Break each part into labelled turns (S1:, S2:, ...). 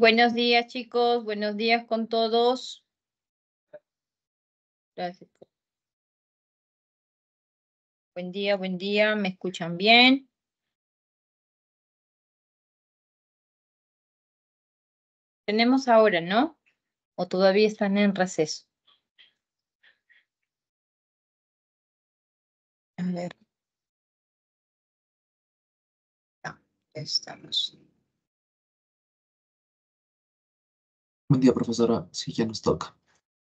S1: Buenos días, chicos. Buenos días con todos. Buen día, buen día. ¿Me escuchan bien? Tenemos ahora, ¿no? ¿O todavía están en receso? A ver. Ah, estamos. Buen día, profesora. Sí, ya nos toca.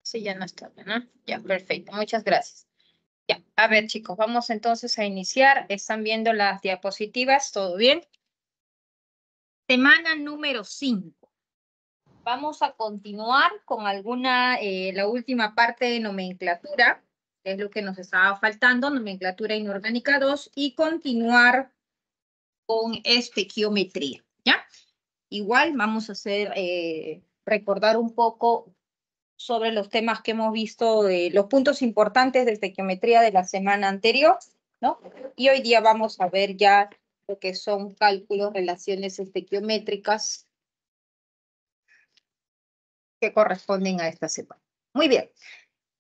S1: Sí, ya nos toca, ¿no? Ya, perfecto. Muchas gracias.
S2: Ya, a ver, chicos, vamos entonces a iniciar. Están viendo las diapositivas, ¿todo bien? Semana número 5. Vamos a continuar con alguna, eh, la última parte de nomenclatura, es lo que nos estaba faltando, nomenclatura inorgánica 2, y continuar con este, geometría, ¿ya? Igual vamos a hacer... Eh, recordar un poco sobre los temas que hemos visto, eh, los puntos importantes de estequiometría de la semana anterior, ¿no? Y hoy día vamos a ver ya lo que son cálculos, relaciones estequiométricas que corresponden a esta semana. Muy bien,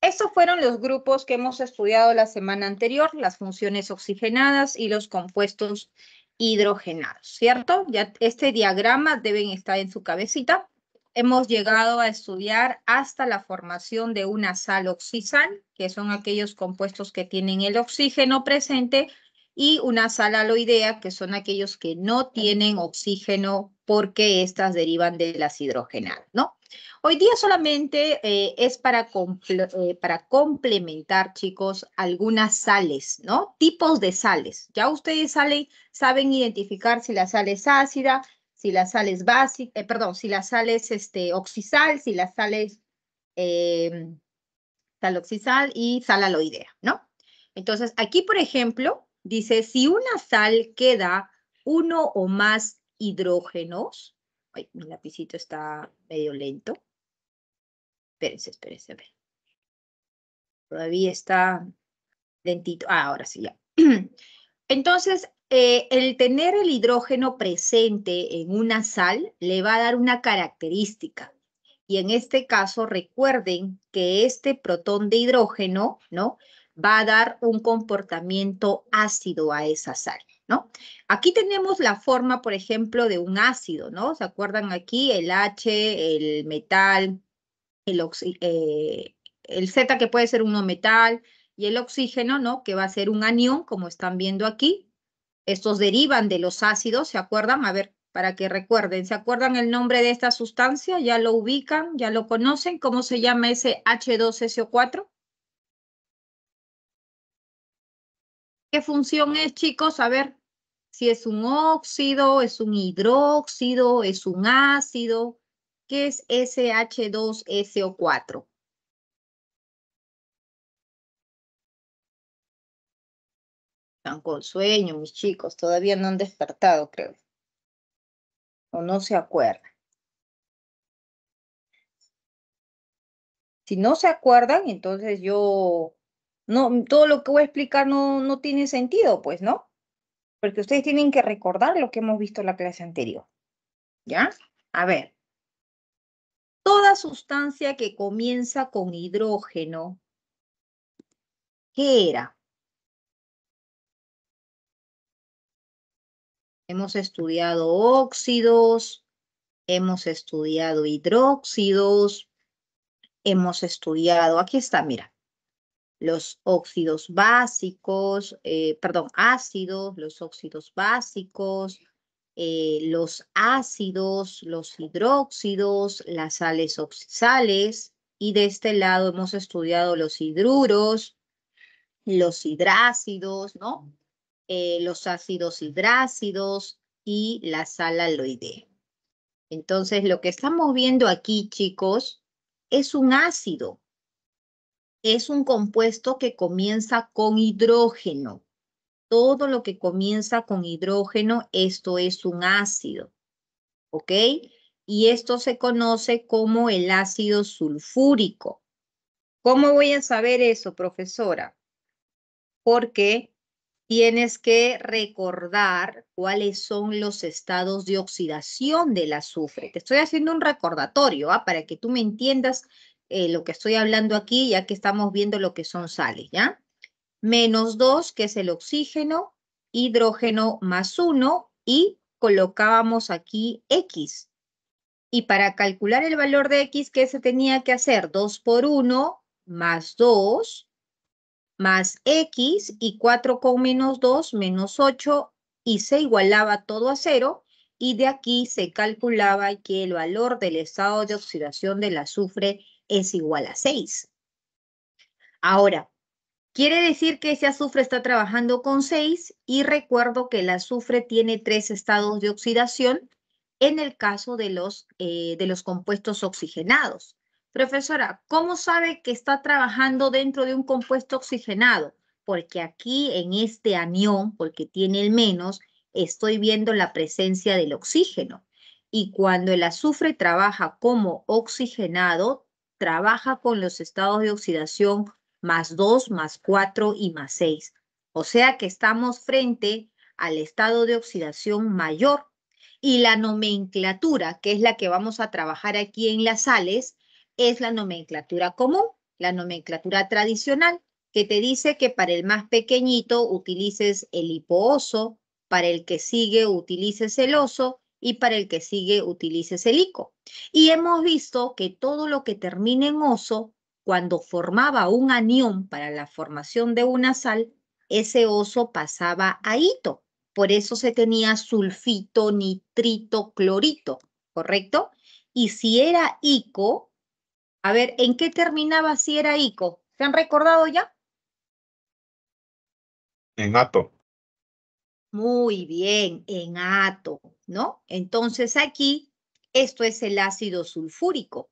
S2: estos fueron los grupos que hemos estudiado la semana anterior, las funciones oxigenadas y los compuestos hidrogenados, ¿cierto? Ya este diagrama deben estar en su cabecita hemos llegado a estudiar hasta la formación de una sal oxisal, que son aquellos compuestos que tienen el oxígeno presente, y una sal aloidea, que son aquellos que no tienen oxígeno porque estas derivan de las hidrogenadas, ¿no? Hoy día solamente eh, es para, eh, para complementar, chicos, algunas sales, ¿no? Tipos de sales. Ya ustedes saben identificar si la sal es ácida, si la sal es eh, perdón, si la sal este, oxisal, si la sal es sal em, oxisal y sal aloidea, ¿no? Entonces, aquí, por ejemplo, dice, si una sal queda uno o más hidrógenos, ay, mi lapicito está medio lento, espérense, espérense, Todavía está lentito, ah, ahora sí, ya. Entonces, eh, el tener el hidrógeno presente en una sal le va a dar una característica. Y en este caso, recuerden que este protón de hidrógeno, ¿no? Va a dar un comportamiento ácido a esa sal, ¿no? Aquí tenemos la forma, por ejemplo, de un ácido, ¿no? ¿Se acuerdan aquí? El H, el metal, el, eh, el Z que puede ser un no metal y el oxígeno, ¿no? Que va a ser un anión, como están viendo aquí, estos derivan de los ácidos, ¿se acuerdan? A ver, para que recuerden, ¿se acuerdan el nombre de esta sustancia? ¿Ya lo ubican? ¿Ya lo conocen? ¿Cómo se llama ese H2SO4? ¿Qué función es, chicos? A ver, si es un óxido, es un hidróxido, es un ácido. ¿Qué es sh 2
S1: so 4 Están con sueño, mis chicos, todavía no han despertado, creo. O no se acuerdan. Si no se acuerdan, entonces yo no todo lo que voy a
S2: explicar no, no tiene sentido, pues, ¿no? Porque ustedes tienen que recordar lo que hemos visto en la clase anterior. ¿Ya? A ver. Toda sustancia
S1: que comienza con hidrógeno, ¿qué era? Hemos estudiado óxidos, hemos estudiado hidróxidos,
S2: hemos estudiado, aquí está, mira, los óxidos básicos, eh, perdón, ácidos, los óxidos básicos, eh, los ácidos, los hidróxidos, las sales oxisales, y de este lado hemos estudiado los hidruros, los hidrácidos, ¿no? Eh, los ácidos hidrácidos y la sal Entonces, lo que estamos viendo aquí, chicos, es un ácido. Es un compuesto que comienza con hidrógeno. Todo lo que comienza con hidrógeno, esto es un ácido. ¿Ok? Y esto se conoce como el ácido sulfúrico. ¿Cómo voy a saber eso, profesora? Porque tienes que recordar cuáles son los estados de oxidación del azufre. Te estoy haciendo un recordatorio ¿ah? para que tú me entiendas eh, lo que estoy hablando aquí, ya que estamos viendo lo que son sales, ¿ya? Menos 2, que es el oxígeno, hidrógeno más 1 y colocábamos aquí X. Y para calcular el valor de X, ¿qué se tenía que hacer? 2 por 1 más 2 más x y 4 con menos 2 menos 8 y se igualaba todo a cero, y de aquí se calculaba que el valor del estado de oxidación del azufre es igual a 6. Ahora, Quiere decir que ese azufre está trabajando con 6 y recuerdo que el azufre tiene tres estados de oxidación en el caso de los, eh, de los compuestos oxigenados. Profesora, ¿cómo sabe que está trabajando dentro de un compuesto oxigenado? Porque aquí en este anión, porque tiene el menos, estoy viendo la presencia del oxígeno. Y cuando el azufre trabaja como oxigenado, trabaja con los estados de oxidación más 2, más 4 y más 6. O sea que estamos frente al estado de oxidación mayor. Y la nomenclatura, que es la que vamos a trabajar aquí en las sales, es la nomenclatura común, la nomenclatura tradicional, que te dice que para el más pequeñito utilices el hipooso, para el que sigue utilices el oso y para el que sigue utilices el ico. Y hemos visto que todo lo que termina en oso, cuando formaba un anión para la formación de una sal, ese oso pasaba a hito. Por eso se tenía sulfito, nitrito, clorito, ¿correcto? Y si era ico, a ver, ¿en qué terminaba si era ICO? ¿Se han recordado ya? En ato. Muy bien, en ato, ¿no? Entonces aquí, esto es el ácido sulfúrico.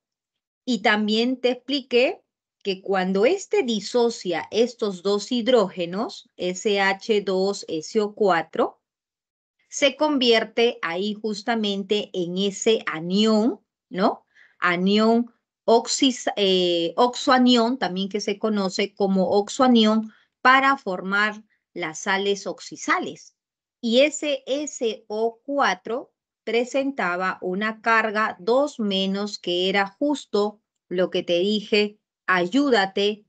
S2: Y también te expliqué que cuando este disocia estos dos hidrógenos, SH2SO4, se convierte ahí justamente en ese anión, ¿no? Anión oxis, eh, oxoanión, también que se conoce como oxoanión, para formar las sales oxisales. Y ese SO4 presentaba una carga 2 menos, que era justo lo que te dije, ayúdate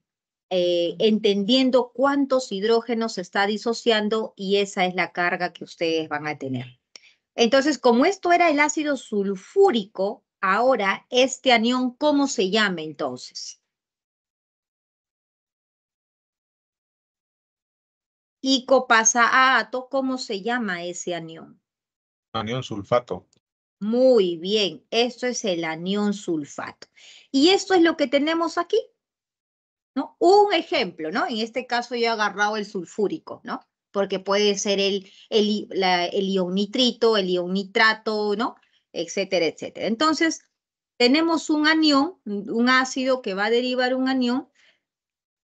S2: eh, entendiendo cuántos hidrógenos se está disociando y esa es la carga que ustedes van a tener. Entonces, como esto era el ácido sulfúrico, Ahora, este anión, ¿cómo se llama
S1: entonces? Ico pasa a ¿cómo se llama ese anión? Anión
S3: sulfato.
S2: Muy bien, esto es el anión sulfato. Y esto es lo que tenemos aquí. ¿no? Un ejemplo, ¿no? En este caso yo he agarrado el sulfúrico, ¿no? Porque puede ser el, el, el ion nitrito, el ion nitrato, ¿no? etcétera, etcétera. Entonces, tenemos un anión, un ácido que va a derivar un anión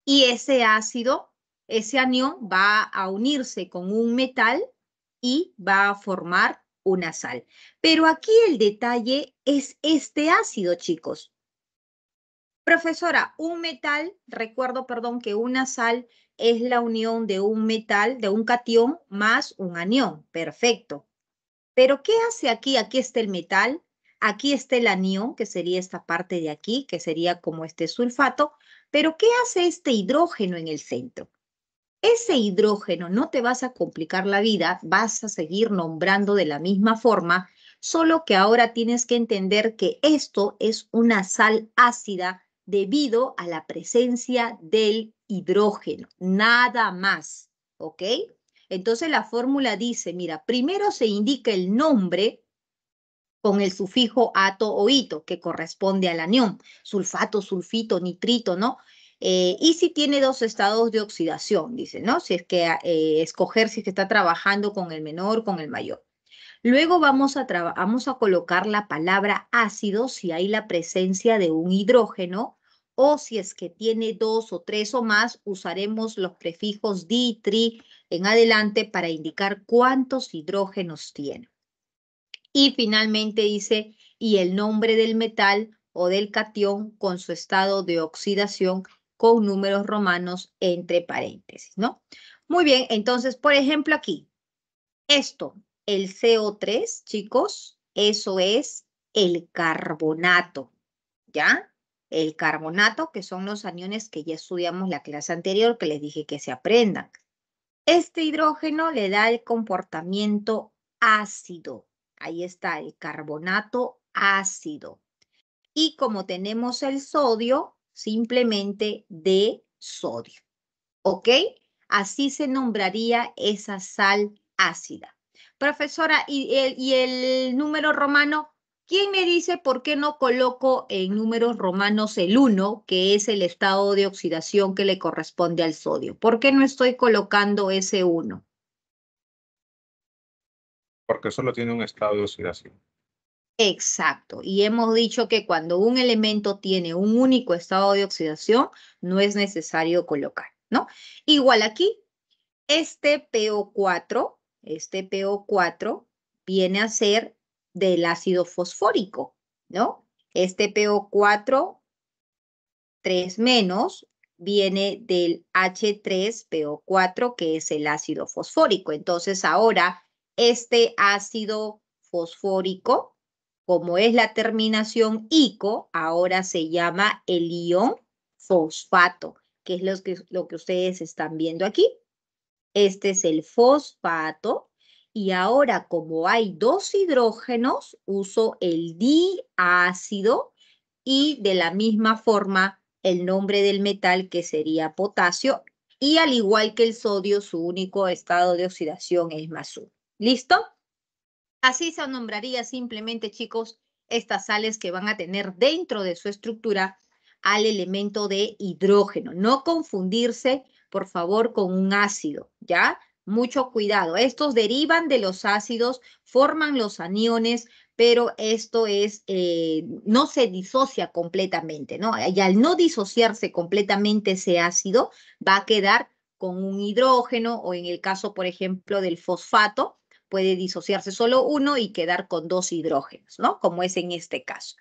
S2: y ese ácido, ese anión va a unirse con un metal y va a formar una sal. Pero aquí el detalle es este ácido, chicos. Profesora, un metal, recuerdo, perdón, que una sal es la unión de un metal, de un catión, más un anión. Perfecto. Pero ¿qué hace aquí? Aquí está el metal, aquí está el anión, que sería esta parte de aquí, que sería como este sulfato, pero ¿qué hace este hidrógeno en el centro? Ese hidrógeno no te vas a complicar la vida, vas a seguir nombrando de la misma forma, solo que ahora tienes que entender que esto es una sal ácida debido a la presencia del hidrógeno, nada más, ¿ok? Entonces la fórmula dice, mira, primero se indica el nombre con el sufijo ato o ito, que corresponde al anión, sulfato, sulfito, nitrito, ¿no? Eh, y si tiene dos estados de oxidación, dice, ¿no? Si es que eh, escoger si está trabajando con el menor, con el mayor. Luego vamos a, vamos a colocar la palabra ácido si hay la presencia de un hidrógeno o si es que tiene dos o tres o más, usaremos los prefijos di, tri en adelante para indicar cuántos hidrógenos tiene. Y finalmente dice, y el nombre del metal o del catión con su estado de oxidación con números romanos entre paréntesis, ¿no? Muy bien, entonces, por ejemplo, aquí, esto, el CO3, chicos, eso es el carbonato, ¿ya? el carbonato, que son los aniones que ya estudiamos la clase anterior, que les dije que se aprendan. Este hidrógeno le da el comportamiento ácido. Ahí está el carbonato ácido. Y como tenemos el sodio, simplemente de sodio. ¿Ok? Así se nombraría esa sal ácida. Profesora, ¿y el, y el número romano ¿Quién me dice por qué no coloco en números romanos el 1, que es el estado de oxidación que le corresponde al sodio? ¿Por qué no estoy colocando ese 1?
S3: Porque solo tiene un estado de oxidación.
S2: Exacto. Y hemos dicho que cuando un elemento tiene un único estado de oxidación, no es necesario colocar, ¿no? Igual aquí, este PO4, este PO4 viene a ser del ácido fosfórico, ¿no? Este PO4, 3 menos, viene del H3PO4, que es el ácido fosfórico. Entonces ahora, este ácido fosfórico, como es la terminación ICO, ahora se llama el ion fosfato, que es lo que ustedes están viendo aquí. Este es el fosfato y ahora como hay dos hidrógenos, uso el diácido y de la misma forma el nombre del metal que sería potasio y al igual que el sodio su único estado de oxidación es más ¿Listo? Así se nombraría simplemente chicos estas sales que van a tener dentro de su estructura al elemento de hidrógeno. No confundirse por favor con un ácido, ¿ya? Mucho cuidado. Estos derivan de los ácidos, forman los aniones, pero esto es, eh, no se disocia completamente, ¿no? Y al no disociarse completamente ese ácido, va a quedar con un hidrógeno o en el caso, por ejemplo, del fosfato, puede disociarse solo uno y quedar con dos hidrógenos, ¿no? Como es en este caso.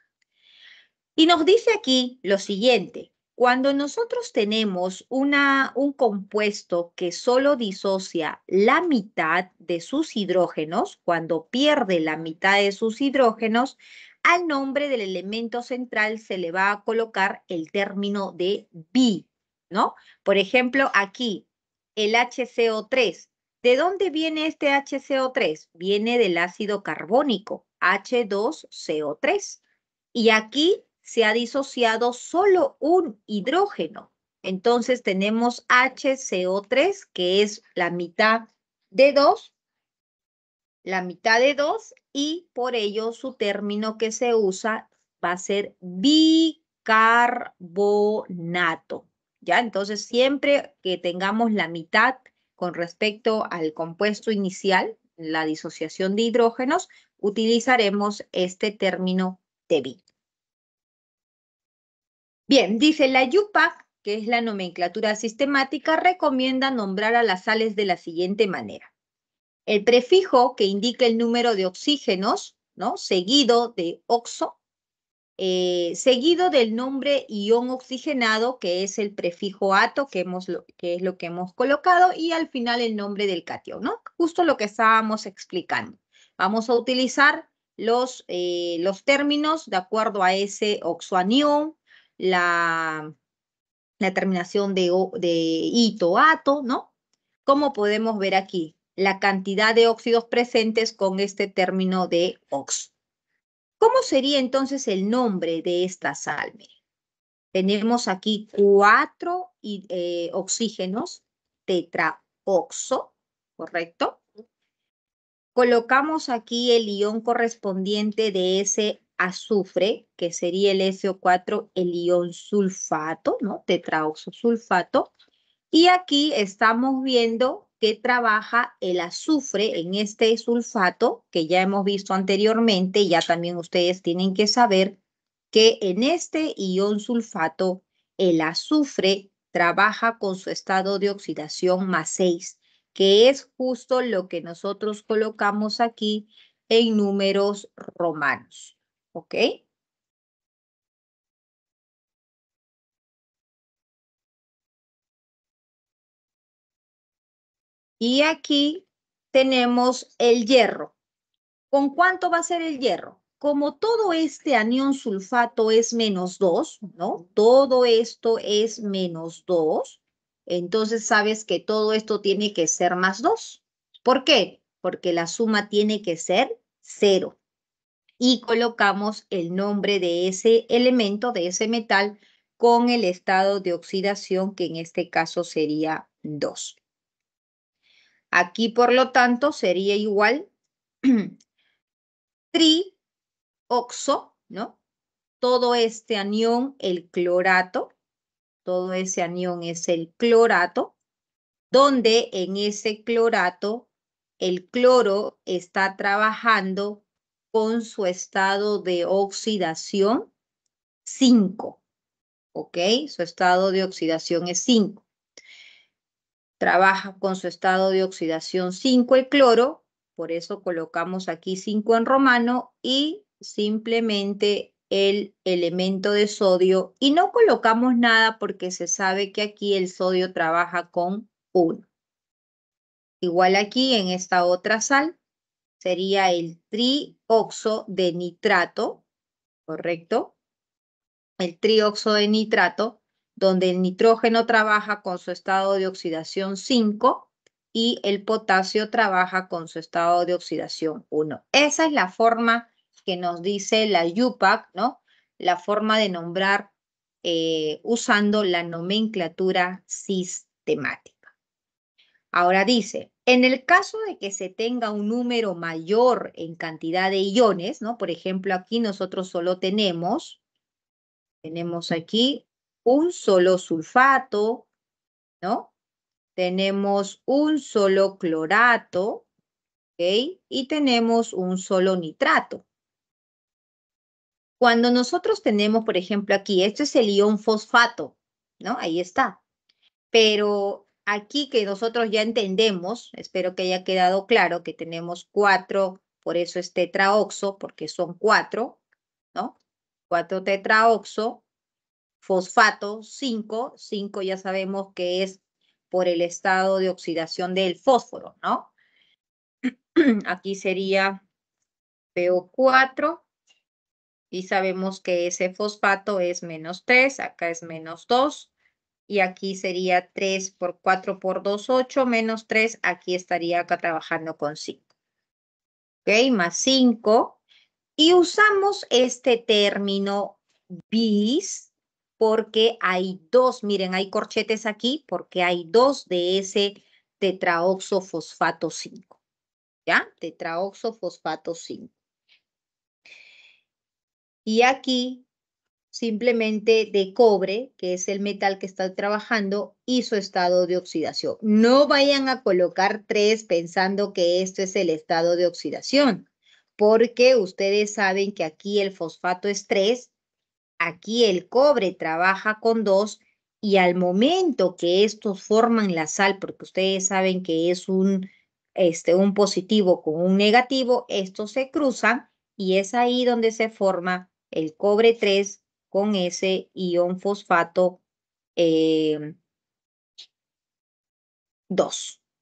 S2: Y nos dice aquí lo siguiente, cuando nosotros tenemos una, un compuesto que solo disocia la mitad de sus hidrógenos, cuando pierde la mitad de sus hidrógenos, al nombre del elemento central se le va a colocar el término de bi, ¿no? Por ejemplo, aquí, el HCO3. ¿De dónde viene este HCO3? Viene del ácido carbónico, H2CO3. Y aquí se ha disociado solo un hidrógeno. Entonces tenemos HCO3, que es la mitad de 2, la mitad de 2, y por ello su término que se usa va a ser bicarbonato. ¿Ya? Entonces siempre que tengamos la mitad con respecto al compuesto inicial, la disociación de hidrógenos, utilizaremos este término de Bien, dice la yupa, que es la nomenclatura sistemática, recomienda nombrar a las sales de la siguiente manera. El prefijo que indica el número de oxígenos, ¿no? Seguido de oxo, eh, seguido del nombre ion oxigenado, que es el prefijo ato, que, hemos, que es lo que hemos colocado, y al final el nombre del cation, ¿no? Justo lo que estábamos explicando. Vamos a utilizar los, eh, los términos de acuerdo a ese oxoanión, la, terminación de, de ito, ato, ¿no? Como podemos ver aquí, la cantidad de óxidos presentes con este término de ox. ¿Cómo sería entonces el nombre de esta sal? Tenemos aquí cuatro eh, oxígenos, tetraoxo, ¿correcto? Colocamos aquí el ion correspondiente de ese azufre, que sería el SO4, el ion sulfato, ¿no? Tetraoxosulfato. Y aquí estamos viendo que trabaja el azufre en este sulfato, que ya hemos visto anteriormente, ya también ustedes tienen que saber que en este ion sulfato, el azufre trabaja con su estado de oxidación más 6, que es justo lo que nosotros colocamos aquí en números
S1: romanos. ¿Ok? Y aquí tenemos el hierro. ¿Con cuánto va
S2: a ser el hierro? Como todo este anión sulfato es menos 2, ¿no? Todo esto es menos 2. Entonces sabes que todo esto tiene que ser más 2. ¿Por qué? Porque la suma tiene que ser 0 y colocamos el nombre de ese elemento, de ese metal, con el estado de oxidación, que en este caso sería 2. Aquí, por lo tanto, sería igual trioxo, ¿no? Todo este anión, el clorato, todo ese anión es el clorato, donde en ese clorato el cloro está trabajando con su estado de oxidación 5. ¿Ok? Su estado de oxidación es 5. Trabaja con su estado de oxidación 5 el cloro, por eso colocamos aquí 5 en romano y simplemente el elemento de sodio y no colocamos nada porque se sabe que aquí el sodio trabaja con 1. Igual aquí en esta otra sal sería el trioxo de nitrato, ¿correcto? El trioxo de nitrato, donde el nitrógeno trabaja con su estado de oxidación 5 y el potasio trabaja con su estado de oxidación 1. Esa es la forma que nos dice la UPAC, ¿no? La forma de nombrar eh, usando la nomenclatura sistemática. Ahora dice, en el caso de que se tenga un número mayor en cantidad de iones, ¿no? Por ejemplo, aquí nosotros solo tenemos, tenemos aquí un solo sulfato, ¿no? Tenemos un solo clorato, ¿ok? Y tenemos un solo nitrato. Cuando nosotros tenemos, por ejemplo, aquí, este es el ion fosfato, ¿no? Ahí está. Pero aquí que nosotros ya entendemos, espero que haya quedado claro que tenemos cuatro, por eso es tetraoxo, porque son cuatro, ¿no? Cuatro tetraoxo, fosfato, cinco, cinco ya sabemos que es por el estado de oxidación del fósforo, ¿no? Aquí sería PO4 y sabemos que ese fosfato es menos 3, acá es menos 2, y aquí sería 3 por 4 por 2, 8, menos 3, aquí estaría acá trabajando con 5. ¿Ok? Más 5. Y usamos este término bis porque hay dos, miren, hay corchetes aquí porque hay dos de ese tetraoxofosfato 5. ¿Ya? Tetraoxofosfato 5. Y aquí simplemente de cobre, que es el metal que está trabajando, y su estado de oxidación. No vayan a colocar 3 pensando que esto es el estado de oxidación, porque ustedes saben que aquí el fosfato es 3, aquí el cobre trabaja con 2 y al momento que estos forman la sal, porque ustedes saben que es un, este, un positivo con un negativo, estos se cruzan y es ahí donde se forma el cobre 3 con ese ion fosfato 2, eh,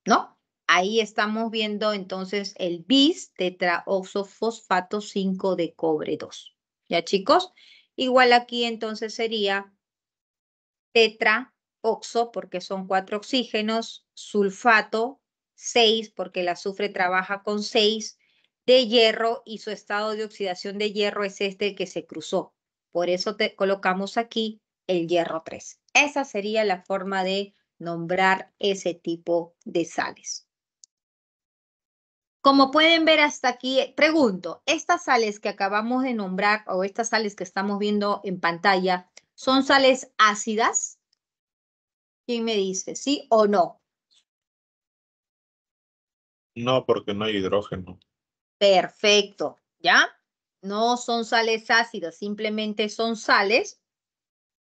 S2: ¿no? Ahí estamos viendo entonces el bis tetraoxofosfato 5 de cobre 2. ¿Ya chicos? Igual aquí entonces sería tetraoxo porque son cuatro oxígenos, sulfato 6 porque el azufre trabaja con 6 de hierro y su estado de oxidación de hierro es este que se cruzó. Por eso te colocamos aquí el hierro 3. Esa sería la forma de nombrar ese tipo de sales. Como pueden ver hasta aquí, eh, pregunto, estas sales que acabamos de nombrar o estas sales que estamos viendo en pantalla, ¿son sales
S1: ácidas? ¿Quién me dice, sí o no?
S3: No, porque no hay hidrógeno.
S1: Perfecto, ¿ya?
S2: no son sales ácidas, simplemente son sales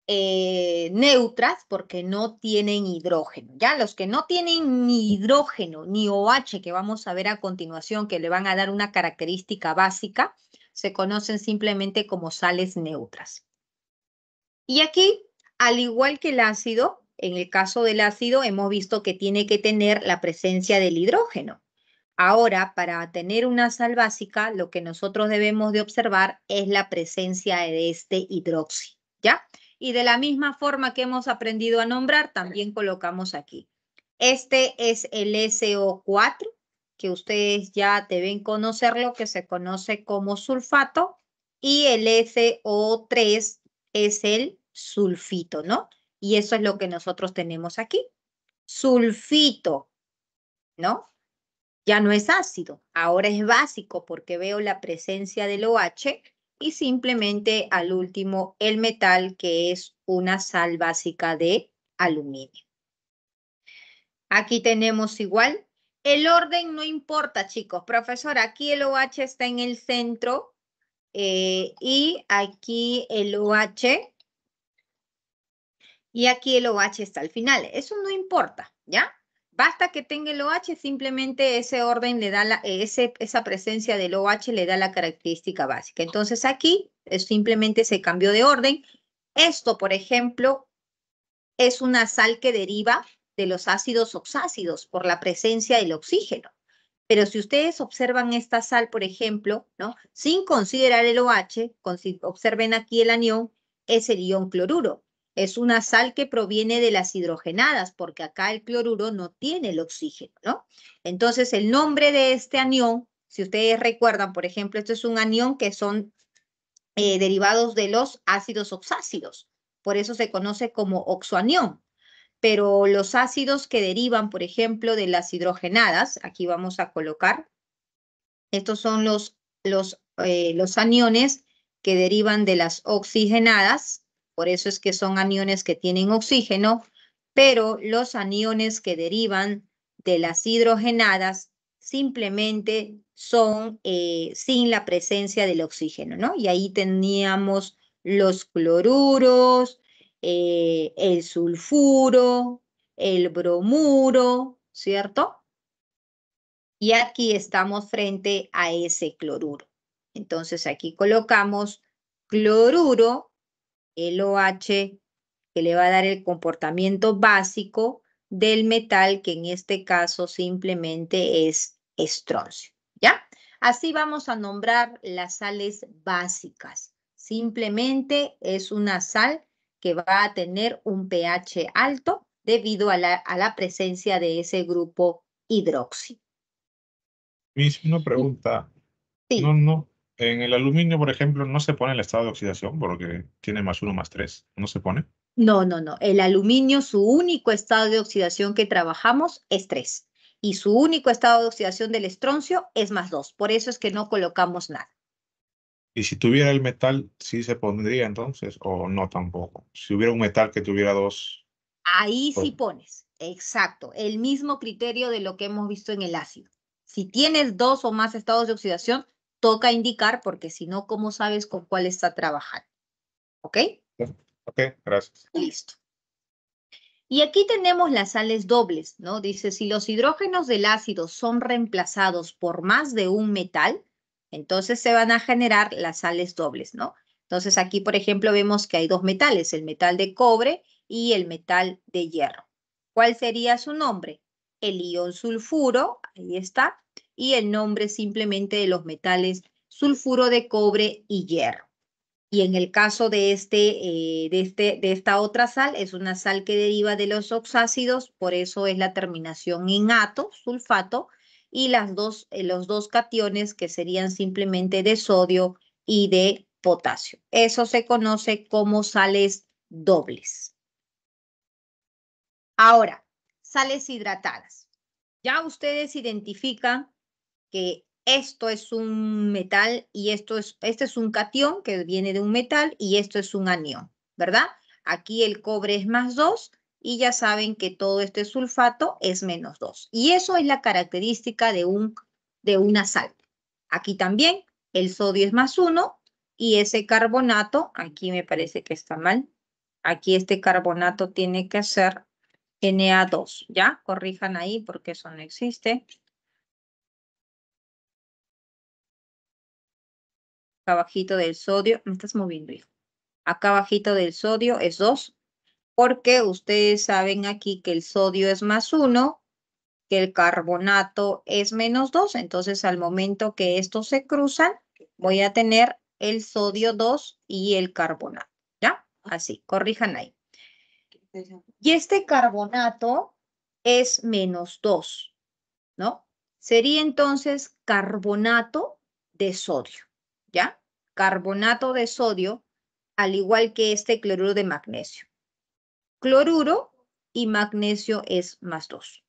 S2: eh, neutras porque no tienen hidrógeno. Ya los que no tienen ni hidrógeno ni OH, que vamos a ver a continuación, que le van a dar una característica básica, se conocen simplemente como sales neutras. Y aquí, al igual que el ácido, en el caso del ácido hemos visto que tiene que tener la presencia del hidrógeno. Ahora, para tener una sal básica, lo que nosotros debemos de observar es la presencia de este hidroxi, ¿ya? Y de la misma forma que hemos aprendido a nombrar, también colocamos aquí. Este es el SO4, que ustedes ya deben conocerlo, que se conoce como sulfato, y el SO3 es el sulfito, ¿no? Y eso es lo que nosotros tenemos aquí. Sulfito, ¿no? Ya no es ácido, ahora es básico porque veo la presencia del OH y simplemente al último el metal que es una sal básica de aluminio. Aquí tenemos igual. El orden no importa, chicos. Profesor, aquí el OH está en el centro eh, y aquí el OH y aquí el OH está al final. Eso no importa, ¿ya? Basta que tenga el OH, simplemente ese orden le da esa presencia del OH le da la característica básica. Entonces aquí eh, simplemente se cambió de orden. Esto, por ejemplo, es una sal que deriva de los ácidos oxácidos por la presencia del oxígeno. Pero si ustedes observan esta sal, por ejemplo, ¿no? sin considerar el OH, observen aquí el anión, es el ion cloruro es una sal que proviene de las hidrogenadas, porque acá el cloruro no tiene el oxígeno, ¿no? Entonces, el nombre de este anión, si ustedes recuerdan, por ejemplo, esto es un anión que son eh, derivados de los ácidos oxácidos, por eso se conoce como oxoanión. Pero los ácidos que derivan, por ejemplo, de las hidrogenadas, aquí vamos a colocar, estos son los, los, eh, los aniones que derivan de las oxigenadas, por eso es que son aniones que tienen oxígeno, pero los aniones que derivan de las hidrogenadas simplemente son eh, sin la presencia del oxígeno, ¿no? Y ahí teníamos los cloruros, eh, el sulfuro, el bromuro, ¿cierto? Y aquí estamos frente a ese cloruro. Entonces aquí colocamos cloruro el OH, que le va a dar el comportamiento básico del metal, que en este caso simplemente es estroncio, ¿ya? Así vamos a nombrar las sales básicas. Simplemente es una sal que va a tener un pH alto debido a la, presencia de ese grupo
S3: hidroxi. misma una pregunta. Sí. No, no, en el aluminio, por ejemplo, no se pone el estado de oxidación porque tiene más uno más tres, ¿no se pone?
S2: No, no, no. El aluminio, su único estado de oxidación que trabajamos es tres. y su único estado de oxidación del estroncio es más dos. Por eso es que no colocamos nada.
S3: ¿Y si tuviera el metal, sí se pondría entonces o no tampoco? Si hubiera un metal que tuviera dos.
S2: Ahí sí pues pones, exacto. El mismo criterio de lo que hemos visto en el ácido. Si tienes dos o más estados de oxidación, toca indicar porque si no, ¿cómo sabes con cuál está trabajando? ¿Ok?
S3: Ok, gracias.
S2: Listo. Y aquí tenemos las sales dobles, ¿no? Dice, si los hidrógenos del ácido son reemplazados por más de un metal, entonces se van a generar las sales dobles, ¿no? Entonces aquí, por ejemplo, vemos que hay dos metales, el metal de cobre y el metal de hierro. ¿Cuál sería su nombre? El ion sulfuro, ahí está, y el nombre simplemente de los metales sulfuro de cobre y hierro. Y en el caso de, este, eh, este, de esta otra sal, es una sal que deriva de los oxácidos, por eso es la terminación en ato, sulfato, y las dos, eh, los dos cationes que serían simplemente de sodio y de potasio. Eso se conoce como sales dobles. Ahora, sales hidratadas. Ya ustedes identifican que esto es un metal y esto es, este es un catión que viene de un metal y esto es un anión, ¿verdad? Aquí el cobre es más 2 y ya saben que todo este sulfato es menos 2. Y eso es la característica de, un, de una sal. Aquí también el sodio es más 1 y ese carbonato, aquí me parece que está mal, aquí este carbonato tiene que ser Na2, ¿ya? Corrijan ahí porque eso no
S1: existe. acá abajito del sodio, me estás moviendo, hijo. Acá abajito del sodio es 2,
S2: porque ustedes saben aquí que el sodio es más 1, que el carbonato es menos 2, entonces al momento que estos se cruzan, voy a tener el sodio 2 y el carbonato, ¿ya? Así, corrijan ahí. Y este carbonato es menos 2, ¿no? Sería entonces carbonato de sodio. ¿ya? Carbonato de sodio, al igual que este cloruro de magnesio. Cloruro y magnesio es más 2.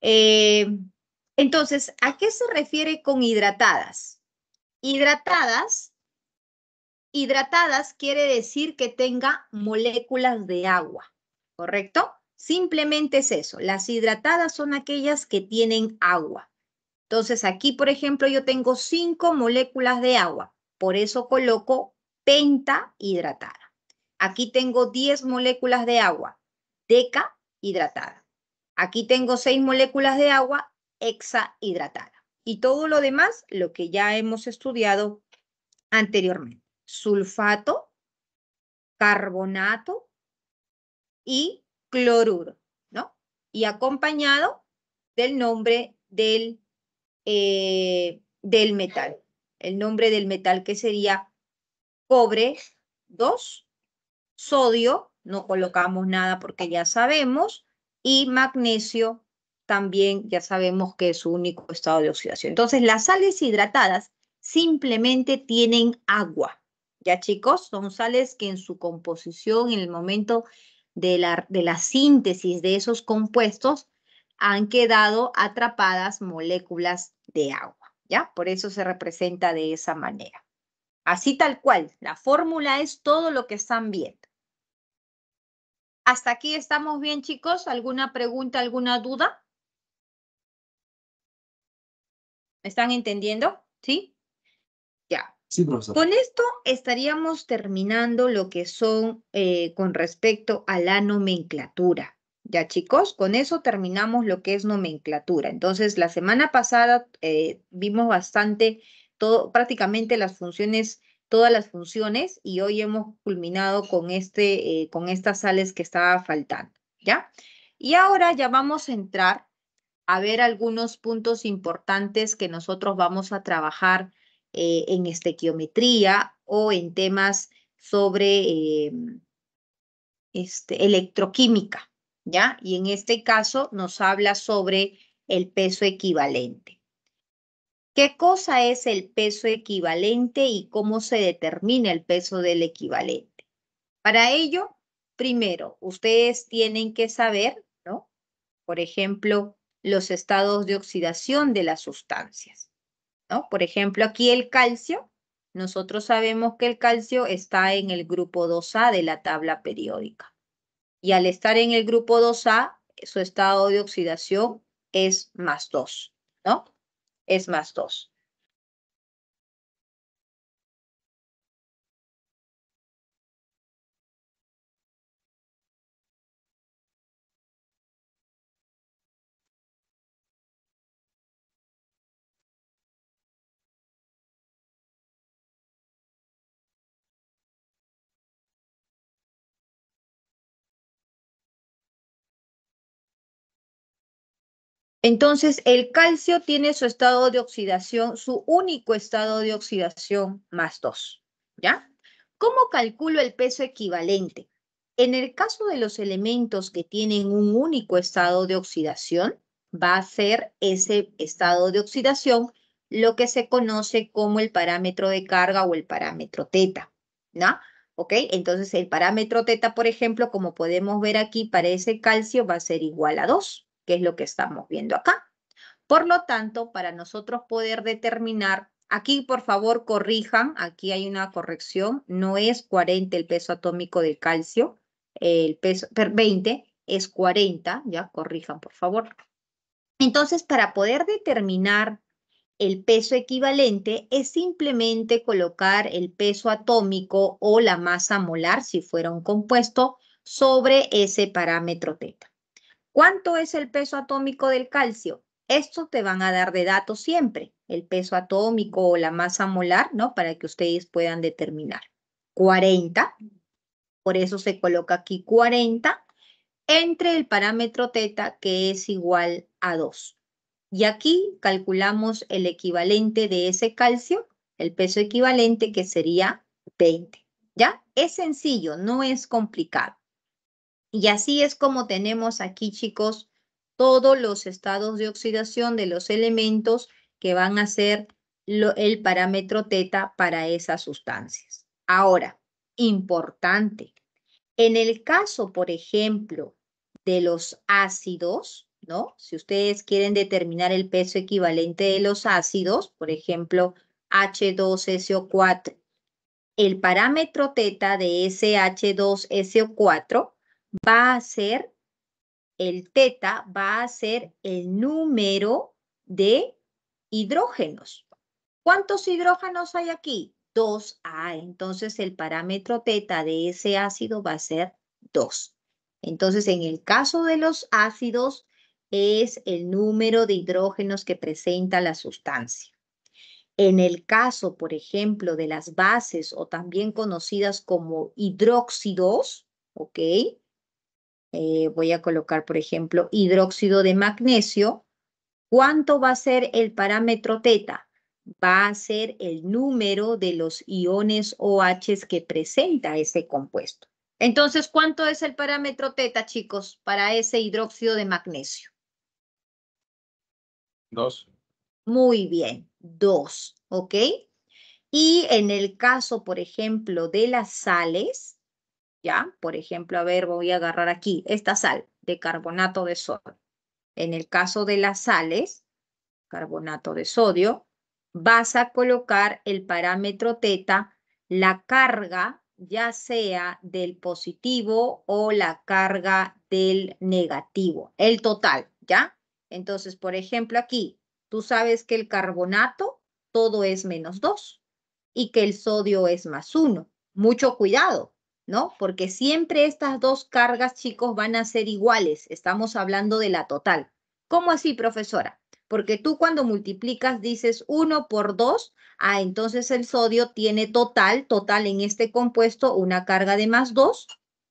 S2: Eh, entonces, ¿a qué se refiere con hidratadas? Hidratadas, hidratadas quiere decir que tenga moléculas de agua, ¿correcto? Simplemente es eso. Las hidratadas son aquellas que tienen agua. Entonces aquí, por ejemplo, yo tengo cinco moléculas de agua, por eso coloco penta hidratada. Aquí tengo 10 moléculas de agua, decahidratada. hidratada. Aquí tengo seis moléculas de agua, hexahidratada. Y todo lo demás, lo que ya hemos estudiado anteriormente. Sulfato, carbonato y cloruro, ¿no? Y acompañado del nombre del eh, del metal. El nombre del metal que sería cobre 2, sodio, no colocamos nada porque ya sabemos, y magnesio también ya sabemos que es su único estado de oxidación. Entonces las sales hidratadas simplemente tienen agua. Ya chicos, son sales que en su composición, en el momento de de la síntesis de esos compuestos, han quedado atrapadas moléculas de agua, ¿ya? Por eso se representa de esa manera. Así tal cual, la fórmula es todo lo que están viendo. ¿Hasta aquí estamos bien, chicos? ¿Alguna pregunta, alguna duda? ¿Me están entendiendo? ¿Sí? Ya.
S1: Sí, profesor. Con
S2: esto estaríamos terminando lo que son eh, con respecto a la nomenclatura. Ya chicos, con eso terminamos lo que es nomenclatura. Entonces, la semana pasada eh, vimos bastante, todo, prácticamente las funciones, todas las funciones, y hoy hemos culminado con, este, eh, con estas sales que estaba faltando, ¿ya? Y ahora ya vamos a entrar a ver algunos puntos importantes que nosotros vamos a trabajar eh, en estequiometría o en temas sobre este, electroquímica, ¿ya? Y en este caso nos habla sobre el peso equivalente. ¿Qué cosa es el peso equivalente y cómo se determina el peso del equivalente? Para ello, primero, ustedes tienen que saber, ¿no? Por ejemplo, los estados de oxidación de las sustancias, ¿no? Por ejemplo, aquí el calcio, nosotros sabemos que el calcio está en el grupo 2A de la tabla periódica y al estar en el grupo 2A, su estado
S1: de oxidación es más 2, ¿no? Es más 2. Entonces, el calcio tiene su estado de oxidación, su
S2: único estado de oxidación más 2. ¿Ya? ¿Cómo calculo el peso equivalente? En el caso de los elementos que tienen un único estado de oxidación, va a ser ese estado de oxidación lo que se conoce como el parámetro de carga o el parámetro teta, ¿no? ¿Ok? Entonces el parámetro teta, por ejemplo, como podemos ver aquí para ese calcio va a ser igual a 2 que es lo que estamos viendo acá. Por lo tanto, para nosotros poder determinar, aquí por favor corrijan, aquí hay una corrección, no es 40 el peso atómico del calcio, el peso, 20 es 40, ya corrijan por favor. Entonces, para poder determinar el peso equivalente es simplemente colocar el peso atómico o la masa molar, si fuera un compuesto, sobre ese parámetro teta. ¿Cuánto es el peso atómico del calcio? Esto te van a dar de datos siempre, el peso atómico o la masa molar, ¿no? Para que ustedes puedan determinar. 40, por eso se coloca aquí 40, entre el parámetro teta que es igual a 2. Y aquí calculamos el equivalente de ese calcio, el peso equivalente que sería 20. ¿Ya? Es sencillo, no es complicado. Y así es como tenemos aquí, chicos, todos los estados de oxidación de los elementos que van a ser el parámetro teta para esas sustancias. Ahora, importante, en el caso, por ejemplo, de los ácidos, ¿no? Si ustedes quieren determinar el peso equivalente de los ácidos, por ejemplo, H2SO4, el parámetro teta de SH 2 so 4 va a ser, el teta va a ser el número de hidrógenos. ¿Cuántos hidrógenos hay aquí? Dos. a ah, Entonces el parámetro teta de ese ácido va a ser 2. Entonces en el caso de los ácidos es el número de hidrógenos que presenta la sustancia. En el caso, por ejemplo, de las bases o también conocidas como hidróxidos, ¿ok? Eh, voy a colocar, por ejemplo, hidróxido de magnesio, ¿cuánto va a ser el parámetro teta? Va a ser el número de los iones OH que presenta ese compuesto. Entonces, ¿cuánto es el parámetro teta, chicos, para ese hidróxido de magnesio? Dos. Muy bien, dos, ¿ok? Y en el caso, por ejemplo, de las sales, ¿ya? Por ejemplo, a ver, voy a agarrar aquí esta sal de carbonato de sodio. En el caso de las sales, carbonato de sodio, vas a colocar el parámetro teta, la carga ya sea del positivo o la carga del negativo, el total, ¿ya? Entonces, por ejemplo, aquí, tú sabes que el carbonato todo es menos 2 y que el sodio es más 1. Mucho cuidado, ¿no? Porque siempre estas dos cargas, chicos, van a ser iguales. Estamos hablando de la total. ¿Cómo así, profesora? Porque tú cuando multiplicas dices 1 por 2, ah, entonces el sodio tiene total, total en este compuesto, una carga de más 2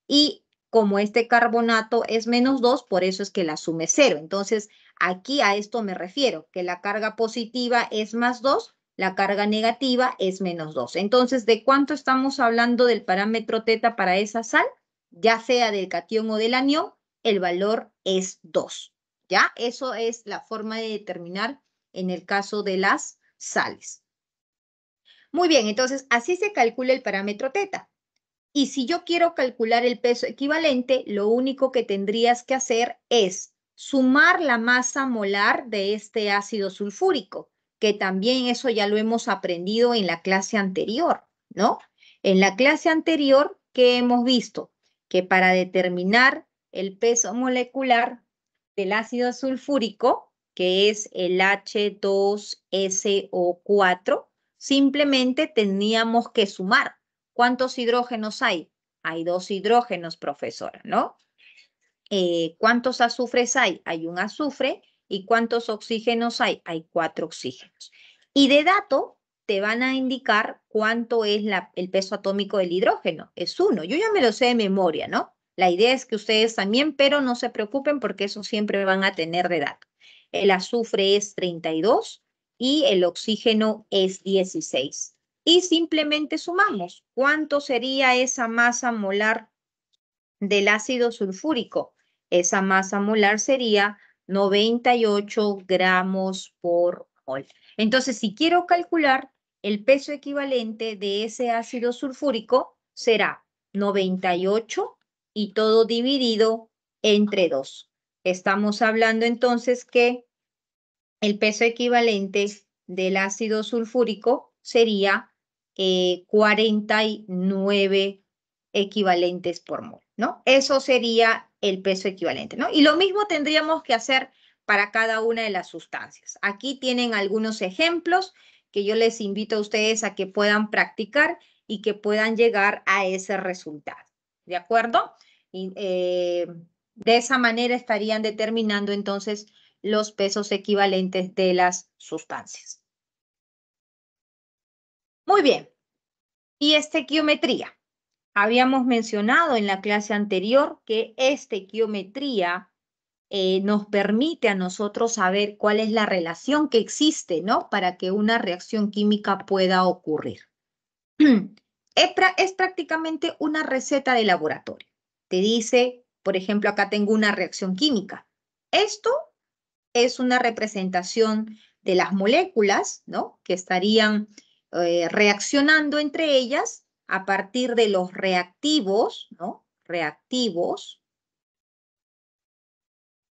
S2: y como este carbonato es menos 2, por eso es que la sume 0. Entonces, aquí a esto me refiero, que la carga positiva es más 2 la carga negativa es menos 2. Entonces, ¿de cuánto estamos hablando del parámetro teta para esa sal? Ya sea del catión o del anión, el valor es 2. ¿Ya? Eso es la forma de determinar en el caso de las sales. Muy bien, entonces así se calcula el parámetro teta. Y si yo quiero calcular el peso equivalente, lo único que tendrías que hacer es sumar la masa molar de este ácido sulfúrico que también eso ya lo hemos aprendido en la clase anterior, ¿no? En la clase anterior, que hemos visto? Que para determinar el peso molecular del ácido sulfúrico, que es el H2SO4, simplemente teníamos que sumar. ¿Cuántos hidrógenos hay? Hay dos hidrógenos, profesora, ¿no? Eh, ¿Cuántos azufres hay? Hay un azufre ¿Y cuántos oxígenos hay? Hay cuatro oxígenos. Y de dato te van a indicar cuánto es el peso atómico del hidrógeno. Es uno. Yo ya me lo sé de memoria, ¿no? La idea es que ustedes también, pero no se preocupen porque eso siempre van a tener de dato. El azufre es 32 y el oxígeno es 16. Y simplemente sumamos cuánto sería esa masa molar del ácido sulfúrico. Esa masa molar sería 98 gramos por mol. Entonces, si quiero calcular el peso equivalente de ese ácido sulfúrico, será 98 y todo dividido entre 2. Estamos hablando entonces que el peso equivalente del ácido sulfúrico sería 49 eh, equivalentes por mol, ¿no? Eso sería el peso equivalente, ¿no? Y lo mismo tendríamos que hacer para cada una de las sustancias. Aquí tienen algunos ejemplos que yo les invito a ustedes a que puedan practicar y que puedan llegar a ese resultado, ¿de acuerdo? Eh, de esa manera estarían determinando entonces los pesos equivalentes de las sustancias. Muy bien. Y estequiometría. Habíamos mencionado en la clase anterior que esta equiometría eh, nos permite a nosotros saber cuál es la relación que existe, ¿no? Para que una reacción química pueda ocurrir. es, es prácticamente una receta de laboratorio. Te dice, por ejemplo, acá tengo una reacción química. Esto es una representación de las moléculas, ¿no? Que estarían eh, reaccionando entre ellas a partir de los reactivos, ¿no? Reactivos,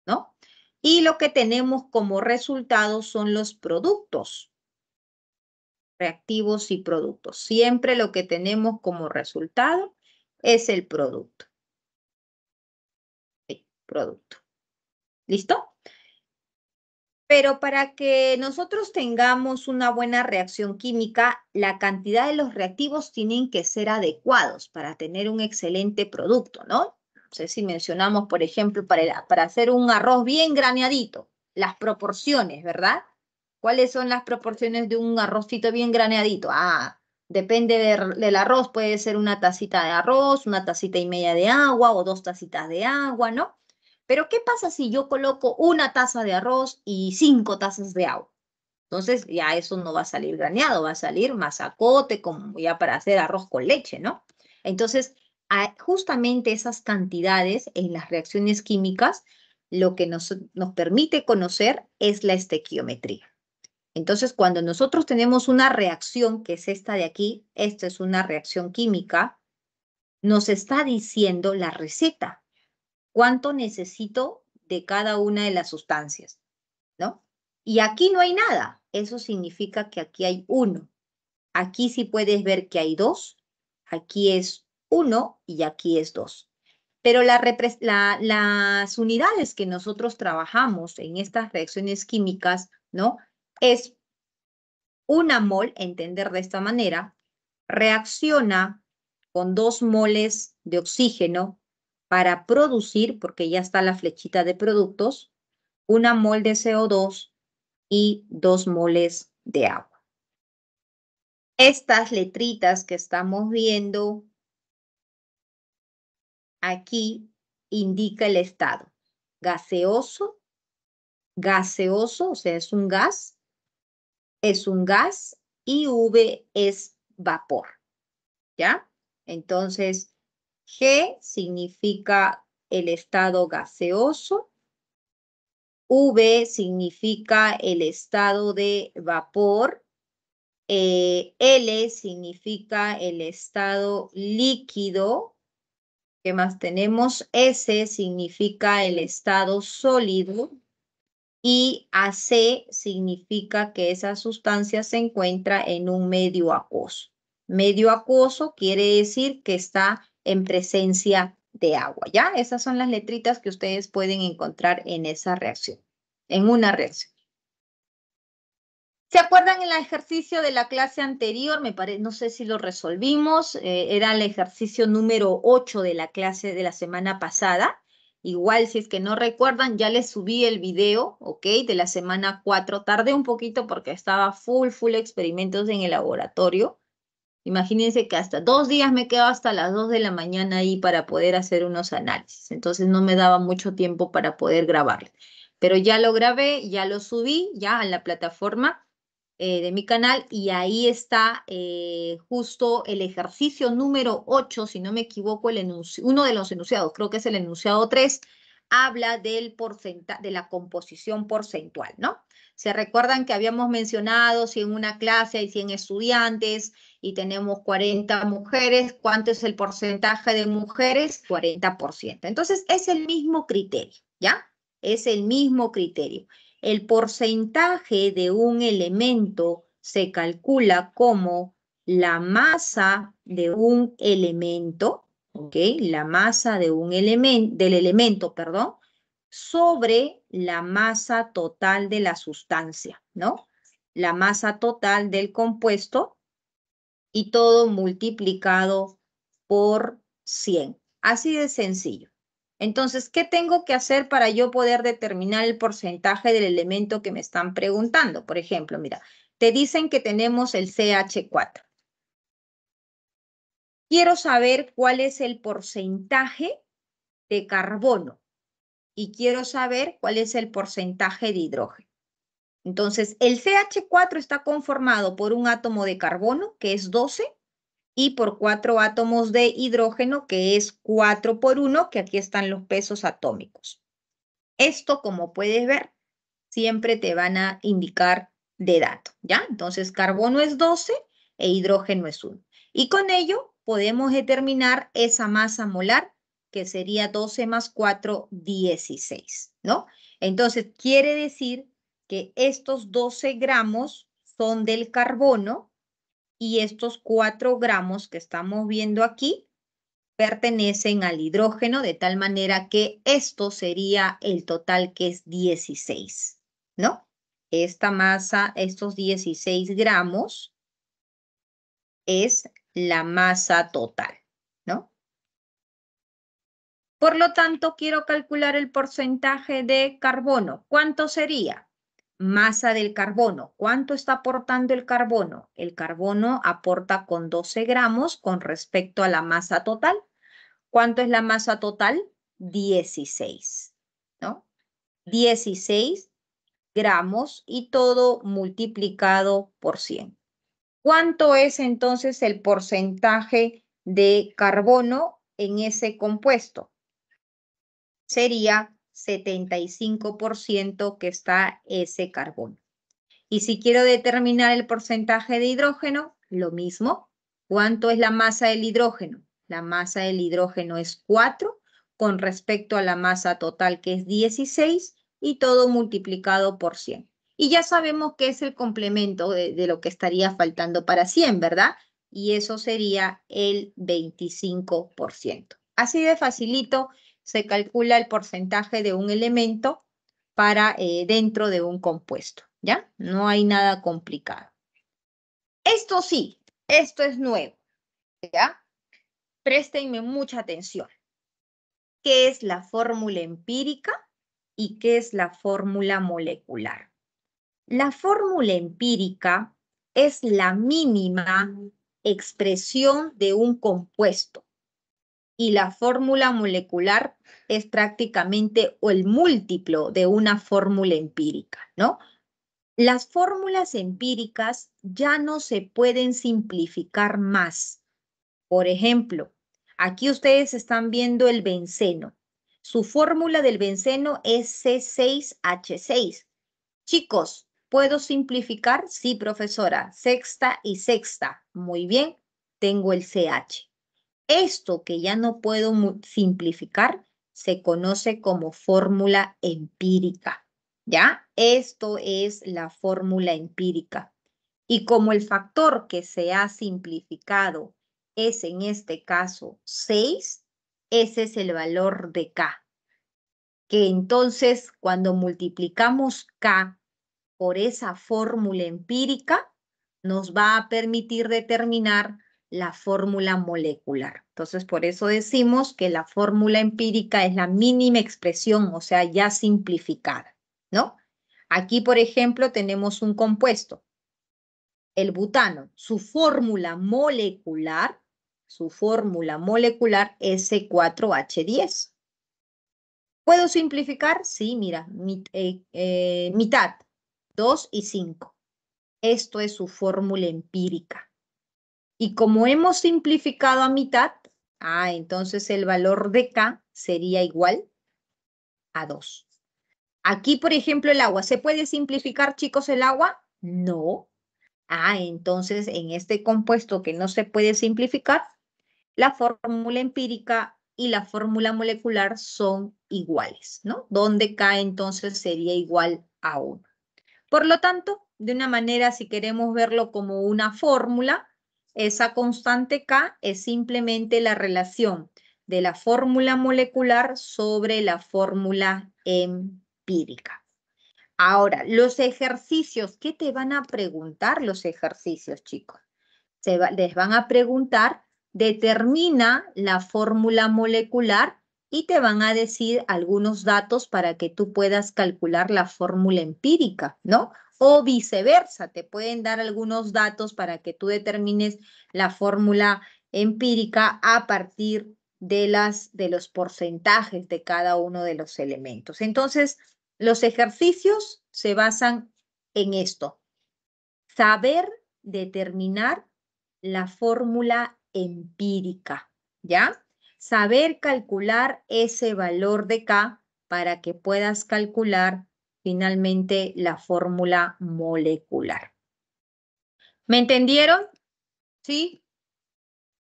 S2: ¿no? Y lo que tenemos como resultado son los productos. Reactivos y productos. Siempre lo que tenemos como resultado es el producto. Sí, producto. ¿Listo? Pero para que nosotros tengamos una buena reacción química, la cantidad de los reactivos tienen que ser adecuados para tener un excelente producto, ¿no? No sé si mencionamos, por ejemplo, para, hacer un arroz bien graneadito, las proporciones, ¿verdad? ¿Cuáles son las proporciones de un arrocito bien graneadito? Ah, depende del arroz, puede ser una tacita de arroz, una tacita y media de agua o dos tacitas de agua, ¿no? Pero ¿qué pasa si yo coloco una taza de arroz y cinco tazas de agua? Entonces ya eso no va a salir graneado, va a salir masacote, como ya para hacer arroz con leche, ¿no? Entonces, justamente esas cantidades en las reacciones químicas, lo que nos, nos permite conocer es la estequiometría. Entonces, cuando nosotros tenemos una reacción, que es esta de aquí, esta es una reacción química, nos está diciendo la receta, cuánto necesito de cada una de las sustancias, ¿no? Y aquí no hay nada, eso significa que aquí hay uno. Aquí sí puedes ver que hay dos, aquí es uno y aquí es dos. Pero las unidades que nosotros trabajamos en estas reacciones químicas, ¿no? Es una mol, entender de esta manera, reacciona con dos moles de oxígeno para producir, porque ya está la flechita de productos, una mol de CO2 y dos moles de agua. Estas letritas que estamos viendo aquí indica el estado gaseoso, gaseoso, o sea, es un gas, es un gas y V es vapor. ¿Ya? Entonces, G significa el estado gaseoso. V significa el estado de vapor. Eh, L significa el estado líquido. ¿Qué más tenemos? S significa el estado sólido. Y AC significa que esa sustancia se encuentra en un medio acuoso. Medio acuoso quiere decir que está en presencia de agua. ¿Ya? Esas son las letritas que ustedes pueden encontrar en esa reacción, en una reacción. ¿Se acuerdan el ejercicio de la clase anterior? Me no sé si lo resolvimos. Eh, era el ejercicio número 8 de la clase de la semana pasada. Igual, si es que no recuerdan, ya les subí el video, ¿ok? De la semana 4. Tardé un poquito porque estaba full, full experimentos en el laboratorio. Imagínense que hasta dos días me quedo hasta las dos de la mañana ahí para poder hacer unos análisis. Entonces no me daba mucho tiempo para poder grabarlo. Pero ya lo grabé, ya lo subí, ya a la plataforma eh, de mi canal y ahí está eh, justo el ejercicio número 8, si no me equivoco, el uno de los enunciados, creo que es el enunciado 3, habla del de la composición porcentual, ¿no? Se recuerdan que habíamos mencionado si en una clase hay 100 estudiantes y tenemos 40 mujeres, ¿cuánto es el porcentaje de mujeres? 40%. Entonces, es el mismo criterio, ¿ya? Es el mismo criterio. El porcentaje de un elemento se calcula como la masa de un elemento, ¿ok? La masa de un elemento, del elemento, perdón, sobre la masa total de la sustancia, ¿no? La masa total del compuesto y todo multiplicado por 100. Así de sencillo. Entonces, ¿qué tengo que hacer para yo poder determinar el porcentaje del elemento que me están preguntando? Por ejemplo, mira, te dicen que tenemos el CH4. Quiero saber cuál es el porcentaje de carbono y quiero saber cuál es el porcentaje de hidrógeno. Entonces, el CH4 está conformado por un átomo de carbono, que es 12, y por cuatro átomos de hidrógeno, que es 4 por 1, que aquí están los pesos atómicos. Esto, como puedes ver, siempre te van a indicar de dato, ¿ya? Entonces, carbono es 12 e hidrógeno es 1. Y con ello podemos determinar esa masa molar, que sería 12 más 4, 16, ¿no? Entonces, quiere decir que estos 12 gramos son del carbono y estos 4 gramos que estamos viendo aquí pertenecen al hidrógeno, de tal manera que esto sería el total que es 16, ¿no? Esta masa, estos 16 gramos, es la masa total, ¿no? Por lo tanto, quiero calcular el porcentaje de carbono. ¿Cuánto sería? masa del carbono. ¿Cuánto está aportando el carbono? El carbono aporta con 12 gramos con respecto a la masa total. ¿Cuánto es la masa total? 16, ¿no? 16 gramos y todo multiplicado por 100. ¿Cuánto es entonces el porcentaje de carbono en ese compuesto? Sería 75% que está ese carbono. Y si quiero determinar el porcentaje de hidrógeno, lo mismo. ¿Cuánto es la masa del hidrógeno? La masa del hidrógeno es 4 con respecto a la masa total que es 16 y todo multiplicado por 100. Y ya sabemos que es el complemento de, de lo que estaría faltando para 100, ¿verdad? Y eso sería el 25%. Así de facilito se calcula el porcentaje de un elemento para eh, dentro de un compuesto, ¿ya? No hay nada complicado. Esto sí, esto es nuevo, ¿ya? Préstenme mucha atención. ¿Qué es la fórmula empírica y qué es la fórmula molecular? La fórmula empírica es la mínima expresión de un compuesto y la fórmula molecular es prácticamente o el múltiplo de una fórmula empírica, ¿no? Las fórmulas empíricas ya no se pueden simplificar más. Por ejemplo, aquí ustedes están viendo el benceno. Su fórmula del benceno es C6H6. Chicos, ¿puedo simplificar? Sí, profesora. Sexta y sexta. Muy bien, tengo el CH. Esto que ya no puedo simplificar se conoce como fórmula empírica, ¿ya? Esto es la fórmula empírica. Y como el factor que se ha simplificado es en este caso 6, ese es el valor de K. Que entonces cuando multiplicamos K por esa fórmula empírica, nos va a permitir determinar la fórmula molecular. Entonces, por eso decimos que la fórmula empírica es la mínima expresión, o sea, ya simplificada, ¿no? Aquí, por ejemplo, tenemos un compuesto, el butano. Su fórmula molecular, su fórmula molecular es C4H10. ¿Puedo simplificar? Sí, mira, eh, eh, mitad, 2 y 5. Esto es su fórmula empírica. Y como hemos simplificado a mitad, ah, entonces el valor de K sería igual a 2. Aquí, por ejemplo, el agua. ¿Se puede simplificar, chicos, el agua? No. Ah, entonces en este compuesto que no se puede simplificar, la fórmula empírica y la fórmula molecular son iguales, ¿no? Donde K entonces sería igual a 1. Por lo tanto, de una manera, si queremos verlo como una fórmula, esa constante K es simplemente la relación de la fórmula molecular sobre la fórmula
S1: empírica.
S2: Ahora, los ejercicios, ¿qué te van a preguntar los ejercicios, chicos? les van a preguntar, determina la fórmula molecular y te van a decir algunos datos para que tú puedas calcular la fórmula empírica, ¿no? o viceversa. Te pueden dar algunos datos para que tú determines la fórmula empírica a partir de, las, de los porcentajes de cada uno de los elementos. Entonces, los ejercicios se basan en esto. Saber determinar la fórmula empírica, ¿ya? Saber calcular ese valor de K para que puedas calcular finalmente la fórmula molecular. ¿Me entendieron? ¿Sí?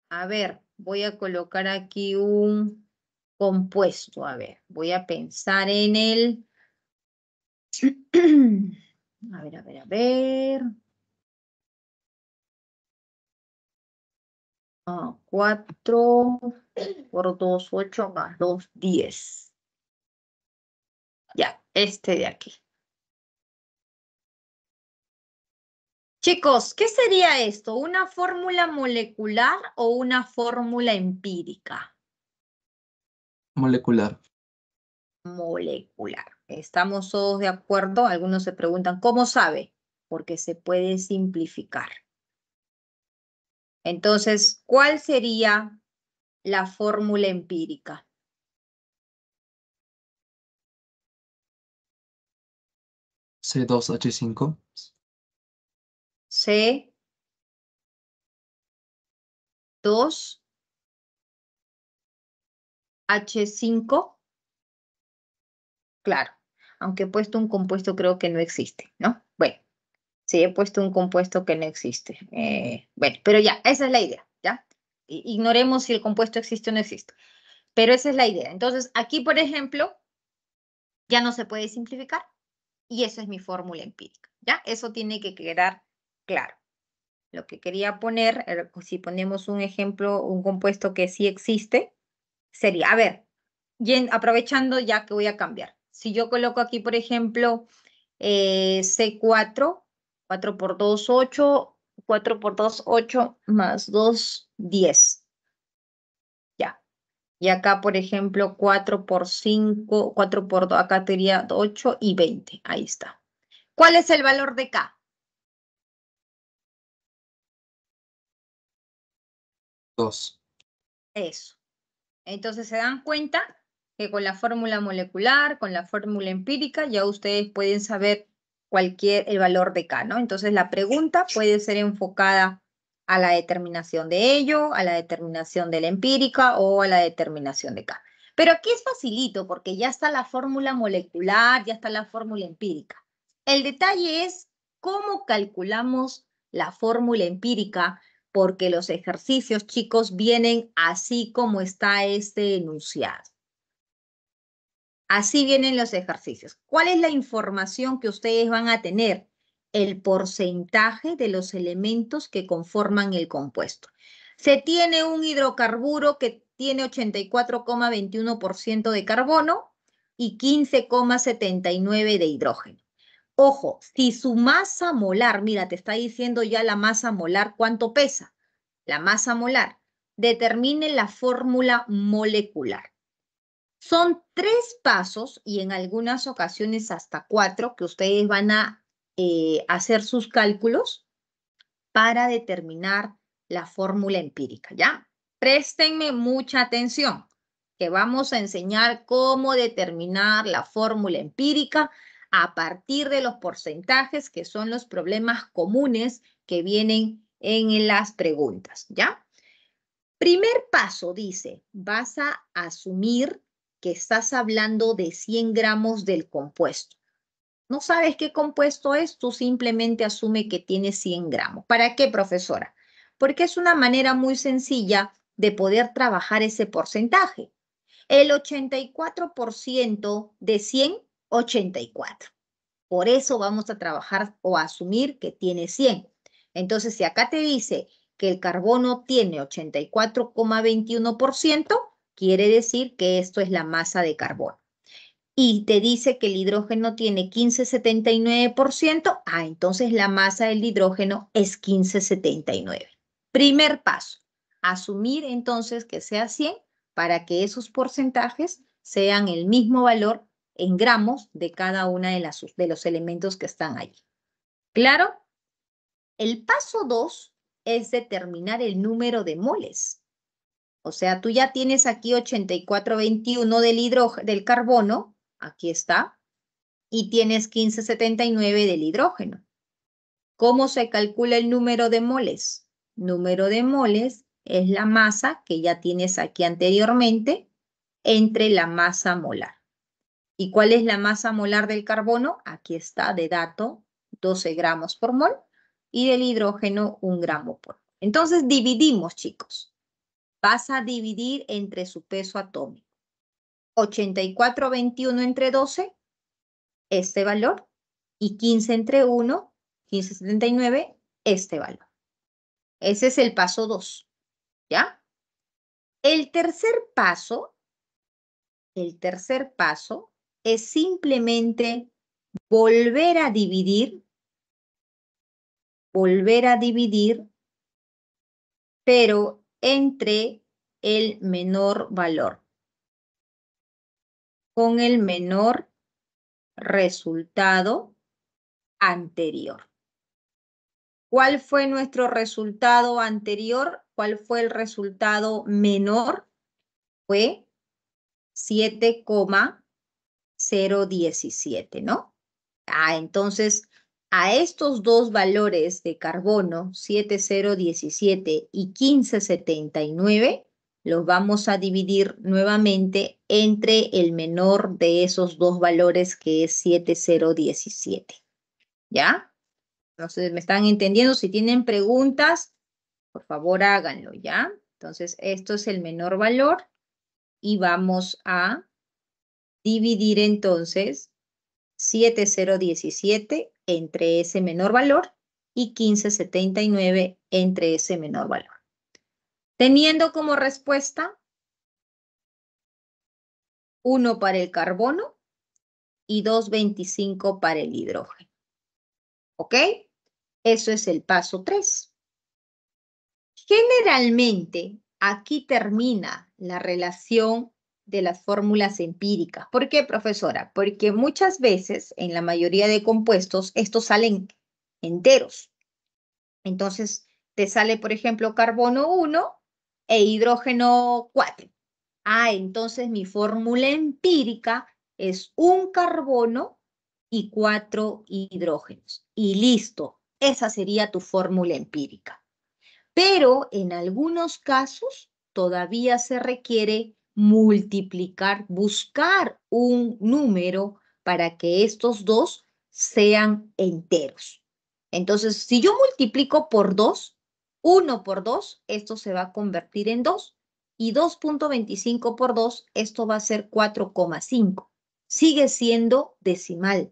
S2: A ver, voy a colocar aquí un compuesto. A ver, voy a pensar en el...
S1: A ver, a ver, a ver. Ah, 4 por 2, 8 más 2, 10. Ya, este de aquí. Chicos, ¿qué sería
S2: esto? ¿Una fórmula molecular o una fórmula empírica?
S1: Molecular.
S2: Molecular. Estamos todos de acuerdo. Algunos se preguntan, ¿cómo sabe? Porque se puede simplificar.
S1: Entonces, ¿cuál sería la fórmula empírica? C2H5. C. 2. H5. Claro, aunque he puesto un
S2: compuesto creo que no existe, ¿no? Bueno, sí, he puesto un compuesto que no existe. Eh, bueno, pero ya, esa es la idea, ¿ya? Ignoremos si el compuesto existe o no existe. Pero esa es la idea. Entonces, aquí, por ejemplo, ya no se puede simplificar y esa es mi fórmula empírica. ¿Ya? Eso tiene que quedar claro. Lo que quería poner, eh, si ponemos un ejemplo, un compuesto que sí existe, sería, a ver, aprovechando ya que voy a cambiar. Si yo coloco aquí, por ejemplo, eh, C4, 4 por 2, 8, 4 por 2, 8, más 2, 10. Y acá, por ejemplo, 4 por 5, 4 por 2, acá sería 8 y 20.
S1: Ahí está. ¿Cuál es el valor de K? 2. Eso. Entonces,
S2: ¿se dan cuenta? Que con la fórmula molecular, con la fórmula empírica, ya ustedes pueden saber cualquier el valor de K, ¿no? Entonces, la pregunta puede ser enfocada a la determinación de ello, a la determinación de la empírica o a la determinación de K. Pero aquí es facilito porque ya está la fórmula molecular, ya está la fórmula empírica. El detalle es cómo calculamos la fórmula empírica porque los ejercicios, chicos, vienen así como está este enunciado. Así vienen los ejercicios. ¿Cuál es la información que ustedes van a tener? el porcentaje de los elementos que conforman el compuesto. Se tiene un hidrocarburo que tiene 84,21% de carbono y 15,79% de hidrógeno. Ojo, si su masa molar, mira, te está diciendo ya la masa molar cuánto pesa, la masa molar, determine la fórmula molecular. Son tres pasos y en algunas ocasiones hasta cuatro que ustedes van a eh, hacer sus cálculos para determinar la fórmula empírica, ¿ya? Préstenme mucha atención, que vamos a enseñar cómo determinar la fórmula empírica a partir de los porcentajes que son los problemas comunes que vienen en las preguntas, ¿ya? Primer paso, dice, vas a asumir que estás hablando de 100 gramos del compuesto. No sabes qué compuesto es, tú simplemente asume que tiene 100 gramos. ¿Para qué, profesora? Porque es una manera muy sencilla de poder trabajar ese porcentaje. El 84% de 100, 84. Por eso vamos a trabajar o a asumir que tiene 100. Entonces, si acá te dice que el carbono tiene 84,21%, quiere decir que esto es la masa de carbono y te dice que el hidrógeno tiene 15,79%, ah, entonces la masa del hidrógeno es 15,79. Primer paso, asumir entonces que sea 100 para que esos porcentajes sean el mismo valor en gramos de cada uno de, de los elementos que están allí. ¿Claro? El paso 2 es determinar el número de moles. O sea, tú ya tienes aquí 84,21 del, del carbono, Aquí está. Y tienes 1579 del hidrógeno. ¿Cómo se calcula el número de moles? Número de moles es la masa que ya tienes aquí anteriormente entre la masa molar. ¿Y cuál es la masa molar del carbono? Aquí está de dato 12 gramos por mol y del hidrógeno 1 gramo por mol. Entonces dividimos, chicos. Vas a dividir entre su peso atómico. 84.21 entre 12, este valor, y 15 entre 1, 15.79, este valor. Ese es el paso 2, ¿ya? El tercer paso, el tercer paso es simplemente volver a dividir, volver a dividir, pero entre el menor valor con el menor resultado
S1: anterior.
S2: ¿Cuál fue nuestro resultado anterior? ¿Cuál fue el resultado menor? Fue 7,017, ¿no? Ah, entonces, a estos dos valores de carbono, 7017 y 1579, los vamos a dividir nuevamente entre el menor de esos dos valores que es 7017. ¿Ya? Entonces, ¿me están entendiendo? Si tienen preguntas, por favor háganlo, ¿ya? Entonces, esto es el menor valor y vamos a dividir entonces 7017 entre ese menor valor y 1579 entre ese menor valor teniendo como respuesta 1 para el carbono y 2,25 para el hidrógeno. ¿Ok? Eso es el paso 3. Generalmente, aquí termina la relación de las fórmulas empíricas. ¿Por qué, profesora? Porque muchas veces, en la mayoría de compuestos, estos salen enteros. Entonces, te sale, por ejemplo, carbono 1 e hidrógeno 4. Ah, entonces mi fórmula empírica es un carbono y cuatro hidrógenos. Y listo, esa sería tu fórmula empírica. Pero en algunos casos todavía se requiere multiplicar, buscar un número para que estos dos sean enteros. Entonces, si yo multiplico por dos, 1 por 2, esto se va a convertir en 2. Y 2.25 por 2, esto va a ser 4,5. Sigue siendo decimal.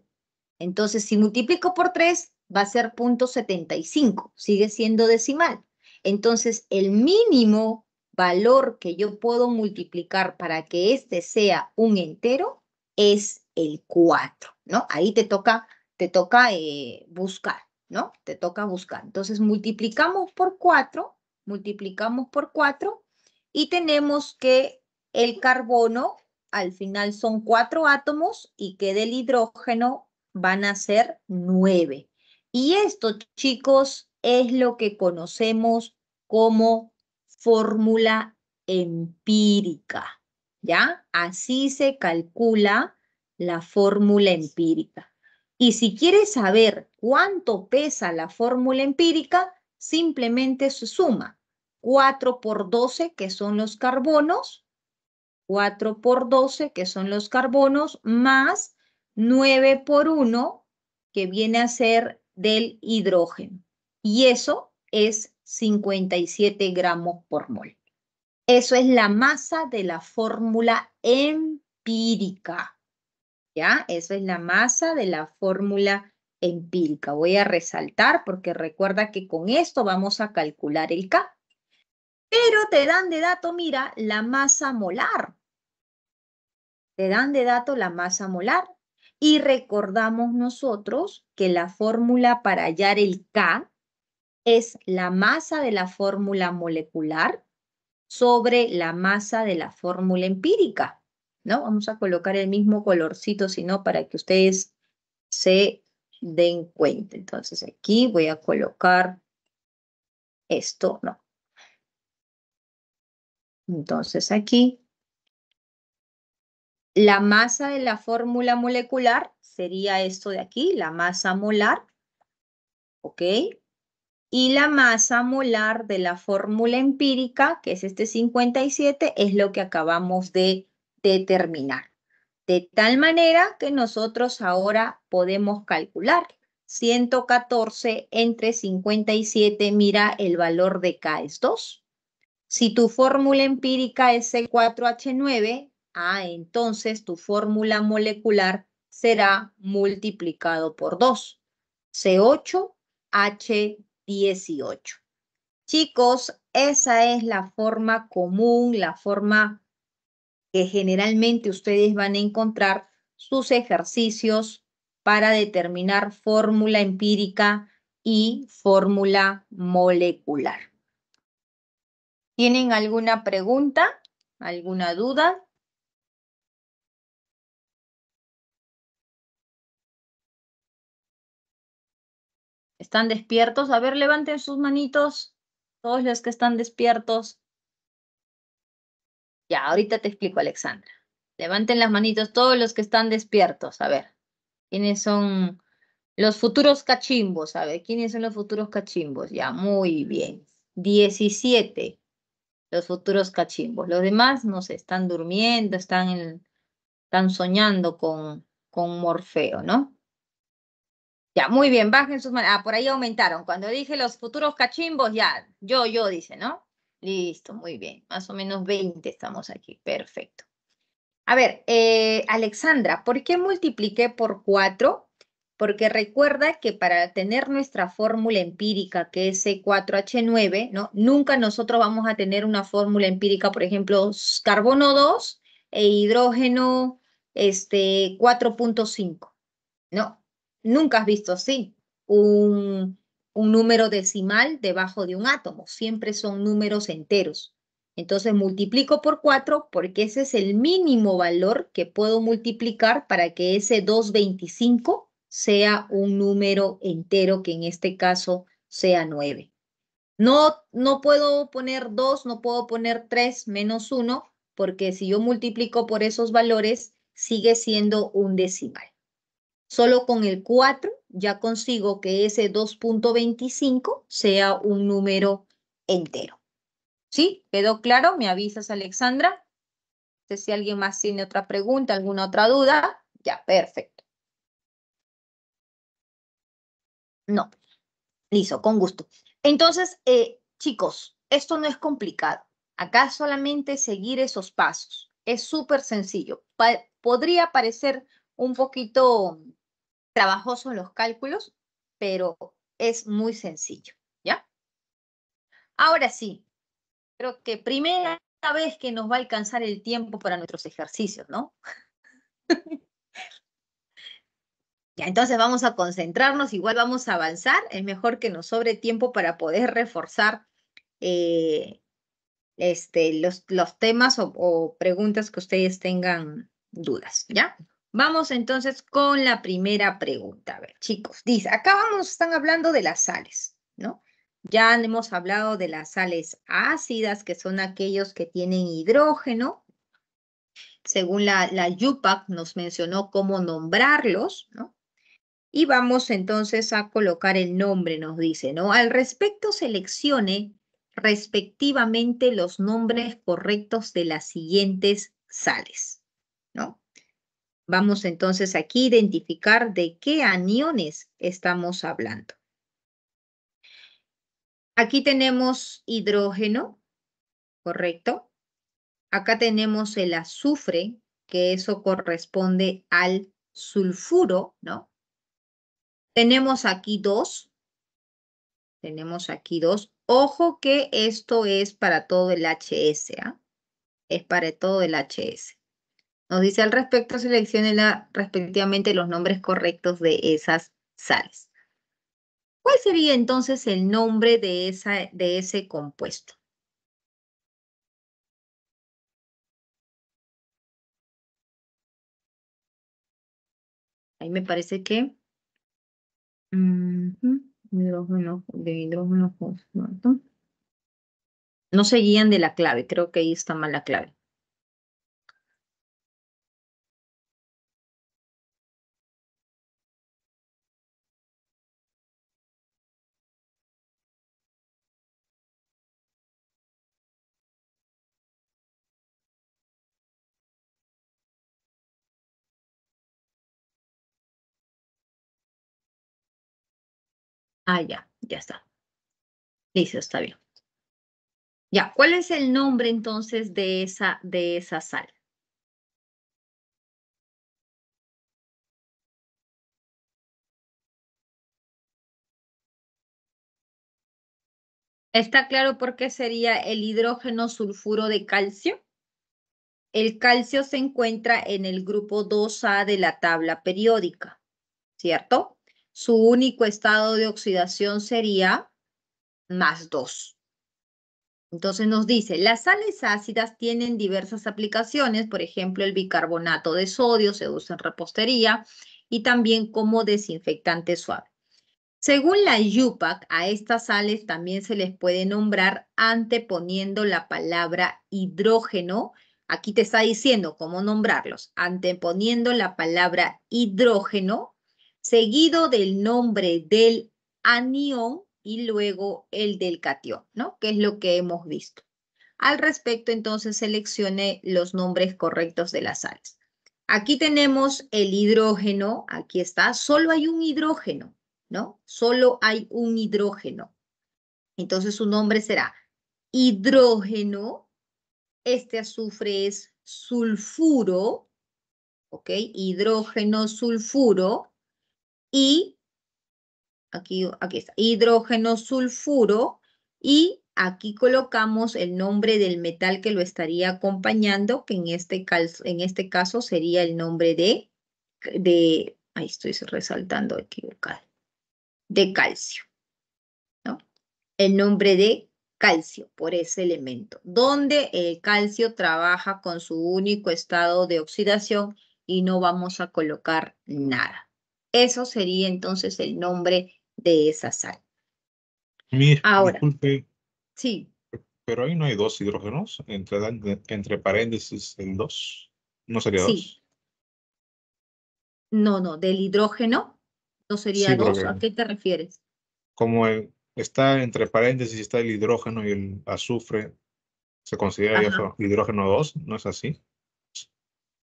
S2: Entonces, si multiplico por 3, va a ser 0.75. Sigue siendo decimal. Entonces, el mínimo valor que yo puedo multiplicar para que este sea un entero es el 4, ¿no? Ahí te toca, te toca eh, buscar. ¿no? Te toca buscar. Entonces multiplicamos por cuatro, multiplicamos por cuatro y tenemos que el carbono al final son cuatro átomos y que del hidrógeno van a ser 9. Y esto, chicos, es lo que conocemos como fórmula empírica, ¿ya? Así se calcula la fórmula empírica. Y si quieres saber cuánto pesa la fórmula empírica, simplemente se suma 4 por 12, que son los carbonos, 4 por 12, que son los carbonos, más 9 por 1, que viene a ser del hidrógeno. Y eso es 57 gramos por mol. Eso es la masa de la fórmula empírica. ¿ya? esa es la masa de la fórmula empírica. Voy a resaltar porque recuerda que con esto vamos a calcular el K. Pero te dan de dato, mira, la masa molar. Te dan de dato la masa molar. Y recordamos nosotros que la fórmula para hallar el K es la masa de la fórmula molecular sobre la masa de la fórmula empírica. ¿no? Vamos a colocar el mismo colorcito, sino para que ustedes se
S1: den cuenta. Entonces aquí voy a colocar esto, ¿no? Entonces aquí
S2: la masa de la fórmula molecular sería esto de aquí, la masa molar, ¿ok? Y la masa molar de la fórmula empírica, que es este 57, es lo que acabamos de determinar. De tal manera que nosotros ahora podemos calcular 114 entre 57, mira el valor de K es 2. Si tu fórmula empírica es C4H9, ah, entonces tu fórmula molecular será multiplicado por 2. C8H18. Chicos, esa es la forma común, la forma que generalmente ustedes van a encontrar sus ejercicios para determinar fórmula empírica y fórmula molecular.
S1: ¿Tienen alguna pregunta? ¿Alguna duda? ¿Están despiertos? A ver, levanten sus manitos, todos los que están despiertos. Ya, ahorita te explico, Alexandra.
S2: Levanten las manitos todos los que están despiertos. A ver, ¿quiénes son los futuros cachimbos? A ver, ¿quiénes son los futuros cachimbos? Ya, muy bien. 17 los futuros cachimbos. Los demás, no sé, están durmiendo, están, están soñando con, con Morfeo, ¿no? Ya, muy bien, bajen sus manos. Ah, por ahí aumentaron. Cuando dije los futuros cachimbos, ya, yo, yo, dice, ¿no? Listo, muy bien. Más o menos 20 estamos aquí. Perfecto. A ver, eh, Alexandra, ¿por qué multipliqué por 4? Porque recuerda que para tener nuestra fórmula empírica, que es C4H9, ¿no? nunca nosotros vamos a tener una fórmula empírica, por ejemplo, carbono 2 e hidrógeno este, 4.5. No, nunca has visto así un, un número decimal debajo de un átomo, siempre son números enteros. Entonces multiplico por 4 porque ese es el mínimo valor que puedo multiplicar para que ese 225 sea un número entero, que en este caso sea 9. No, no puedo poner 2, no puedo poner 3 menos 1, porque si yo multiplico por esos valores, sigue siendo un decimal. Solo con el 4 ya consigo que ese 2.25 sea un número entero. ¿Sí? ¿Quedó claro? Me avisas, Alexandra. No sé si alguien más tiene otra pregunta, alguna otra duda. Ya, perfecto.
S1: No. Listo, con gusto.
S2: Entonces, eh, chicos, esto no es complicado. Acá solamente seguir esos pasos. Es súper sencillo. podría parecer un poquito trabajosos los cálculos, pero es muy sencillo, ¿ya? Ahora sí, creo que primera vez que nos va a alcanzar el tiempo para nuestros ejercicios, ¿no? ya, entonces vamos a concentrarnos, igual vamos a avanzar, es mejor que nos sobre tiempo para poder reforzar eh, este, los, temas o preguntas que ustedes tengan dudas, ¿ya? Vamos entonces con la primera pregunta. A ver, chicos, dice, acá vamos, están hablando de las sales, ¿no? Ya hemos hablado de las sales ácidas, que son aquellos que tienen hidrógeno. Según la, la nos mencionó cómo nombrarlos, ¿no? Y vamos entonces a colocar el nombre, nos dice, ¿no? Al respecto, seleccione respectivamente los nombres correctos de las siguientes sales. Vamos entonces aquí a identificar de qué aniones estamos hablando. Aquí tenemos hidrógeno, ¿correcto? Acá tenemos el azufre, que eso corresponde al sulfuro, ¿no? Tenemos aquí dos. Tenemos aquí dos. Ojo que esto es para todo el HS, ¿eh? ¿ah? Es para todo el HS. Nos dice al respecto, seleccione respectivamente los nombres correctos de esas
S1: sales. ¿Cuál sería entonces el nombre de, esa, de ese compuesto? Ahí me parece que... hidrógeno, mm, de hidrógeno No seguían de la clave, creo que ahí está mal la clave. Ah, ya, ya está. Listo, está bien. Ya, ¿cuál es el nombre entonces de esa, de esa sal? ¿Está claro por qué sería el hidrógeno sulfuro de calcio? El calcio
S2: se encuentra en el grupo 2A de la tabla periódica, ¿cierto? su único estado de oxidación sería más 2. Entonces nos dice, las sales ácidas tienen diversas aplicaciones, por ejemplo, el bicarbonato de sodio se usa en repostería y también como desinfectante suave. Según la IUPAC, a estas sales también se les puede nombrar anteponiendo la palabra hidrógeno. Aquí te está diciendo cómo nombrarlos, anteponiendo la palabra hidrógeno seguido del nombre del anión y luego el del catión, ¿no? Que es lo que hemos visto. Al respecto, entonces, seleccione los nombres correctos de las sales. Aquí tenemos el hidrógeno, aquí está, solo hay un hidrógeno, ¿no? Solo hay un hidrógeno. Entonces su nombre será hidrógeno, este azufre es sulfuro, ¿ok? Hidrógeno, sulfuro, y, aquí, aquí está, hidrógeno sulfuro y aquí colocamos el nombre del metal que lo estaría acompañando, que en este, caso, en este caso sería el nombre de, de, ahí estoy resaltando equivocado, de calcio. ¿no? El nombre de calcio por ese elemento, donde el calcio trabaja con su único estado de oxidación y no vamos a colocar nada. Eso sería entonces el nombre de esa sal.
S1: Mira, Ahora, disculpe,
S3: sí. Pero ahí no hay dos hidrógenos, entre, entre paréntesis el dos, ¿No sería dos.
S2: No, no, del hidrógeno no sería dos, ¿A qué te refieres?
S3: Como está entre paréntesis, está el hidrógeno y el azufre, ¿se considera hidrógeno dos, ¿No es así?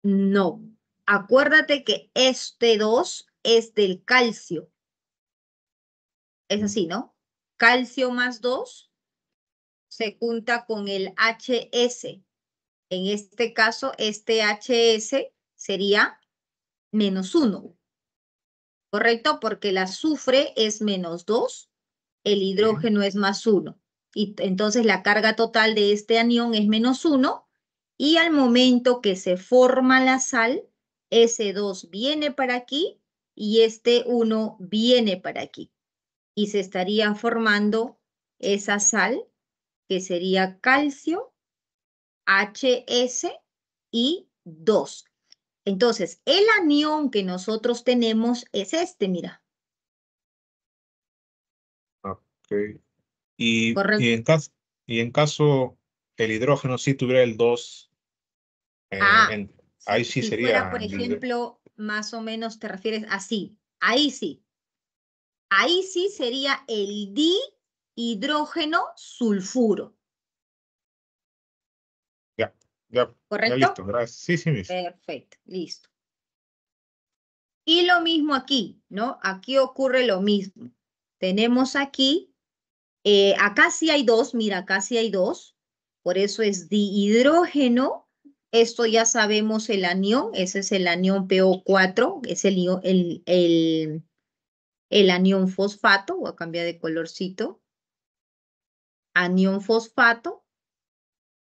S2: No. Acuérdate que este 2 es del calcio. Es así, ¿no? Calcio más 2 se junta con el HS. En este caso, este HS sería menos 1. ¿Correcto? Porque el azufre es menos 2, el hidrógeno es más 1. Y entonces la carga total de este anión es menos 1 y al momento que se forma la sal, S2 viene para aquí y este 1 viene para aquí y se estaría formando esa sal que sería calcio, HS y 2. Entonces, el anión que nosotros tenemos es este, mira.
S1: Ok. Y, en, caso,
S3: y en caso el hidrógeno sí tuviera el 2, eh, ah, ahí sí sería... por ejemplo,
S2: más o menos te refieres así. Ahí sí. Ahí sí sería el dihidrógeno sulfuro.
S1: Ya, ya. ¿Correcto? listo, gracias. Sí, sí,
S2: Perfecto, listo. Y lo mismo aquí, ¿no? Aquí ocurre lo mismo. Tenemos aquí, eh, acá sí hay dos, mira, acá sí hay dos. Por eso es dihidrógeno esto ya sabemos el anión, ese es el anión PO4, es el, el, el, anión fosfato, voy a cambiar de colorcito, anión fosfato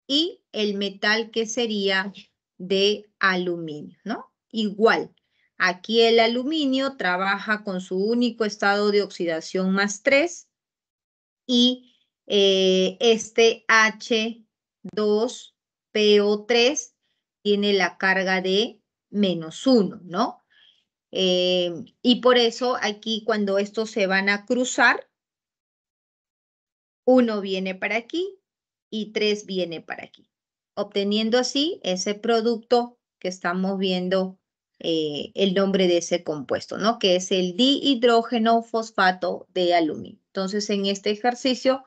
S2: y el metal que sería de aluminio, ¿no? Igual, aquí el aluminio trabaja con su único estado de oxidación más 3 y eh, este H2 PO3 tiene la carga de menos 1, ¿no? Eh, y por eso aquí cuando estos se van a cruzar, uno viene para aquí y 3 viene para aquí, obteniendo así ese producto que estamos viendo eh, el nombre de ese compuesto, ¿no? Que es el dihidrógeno fosfato de aluminio. Entonces, en este ejercicio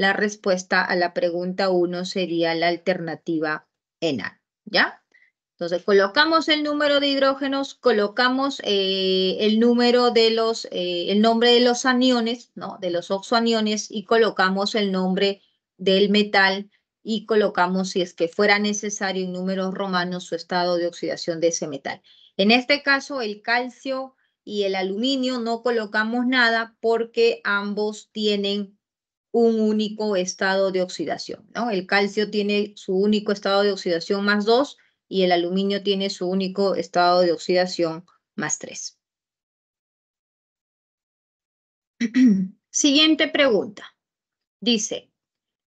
S2: la respuesta a la pregunta 1 sería la alternativa ena, ¿ya? Entonces, colocamos el número de hidrógenos, colocamos eh, el número de los, eh, el nombre de los aniones, ¿no? De los oxoaniones y colocamos el nombre del metal y colocamos, si es que fuera necesario, en números romanos su estado de oxidación de ese metal. En este caso, el calcio y el aluminio no colocamos nada porque ambos tienen un único estado de oxidación. ¿no? El calcio tiene su único estado de oxidación más 2 y el aluminio tiene su único estado de oxidación más 3. Siguiente pregunta. Dice,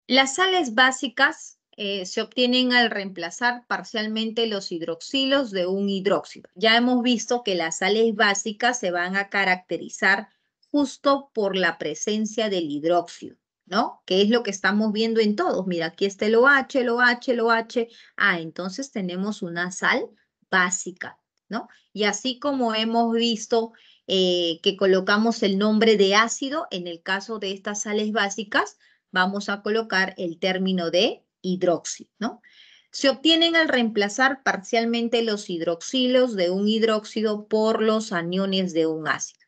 S2: las sales básicas eh, se obtienen al reemplazar parcialmente los hidroxilos de un hidróxido. Ya hemos visto que las sales básicas se van a caracterizar justo por la presencia del hidróxido. ¿no? ¿Qué es lo que estamos viendo en todos. Mira, aquí está el OH, el OH, el OH. Ah, entonces tenemos una sal básica, ¿no? Y así como hemos visto eh, que colocamos el nombre de ácido, en el caso de estas sales básicas, vamos a colocar el término de hidróxido, ¿no? Se obtienen al reemplazar parcialmente los hidroxilos de un hidróxido por los aniones de un ácido.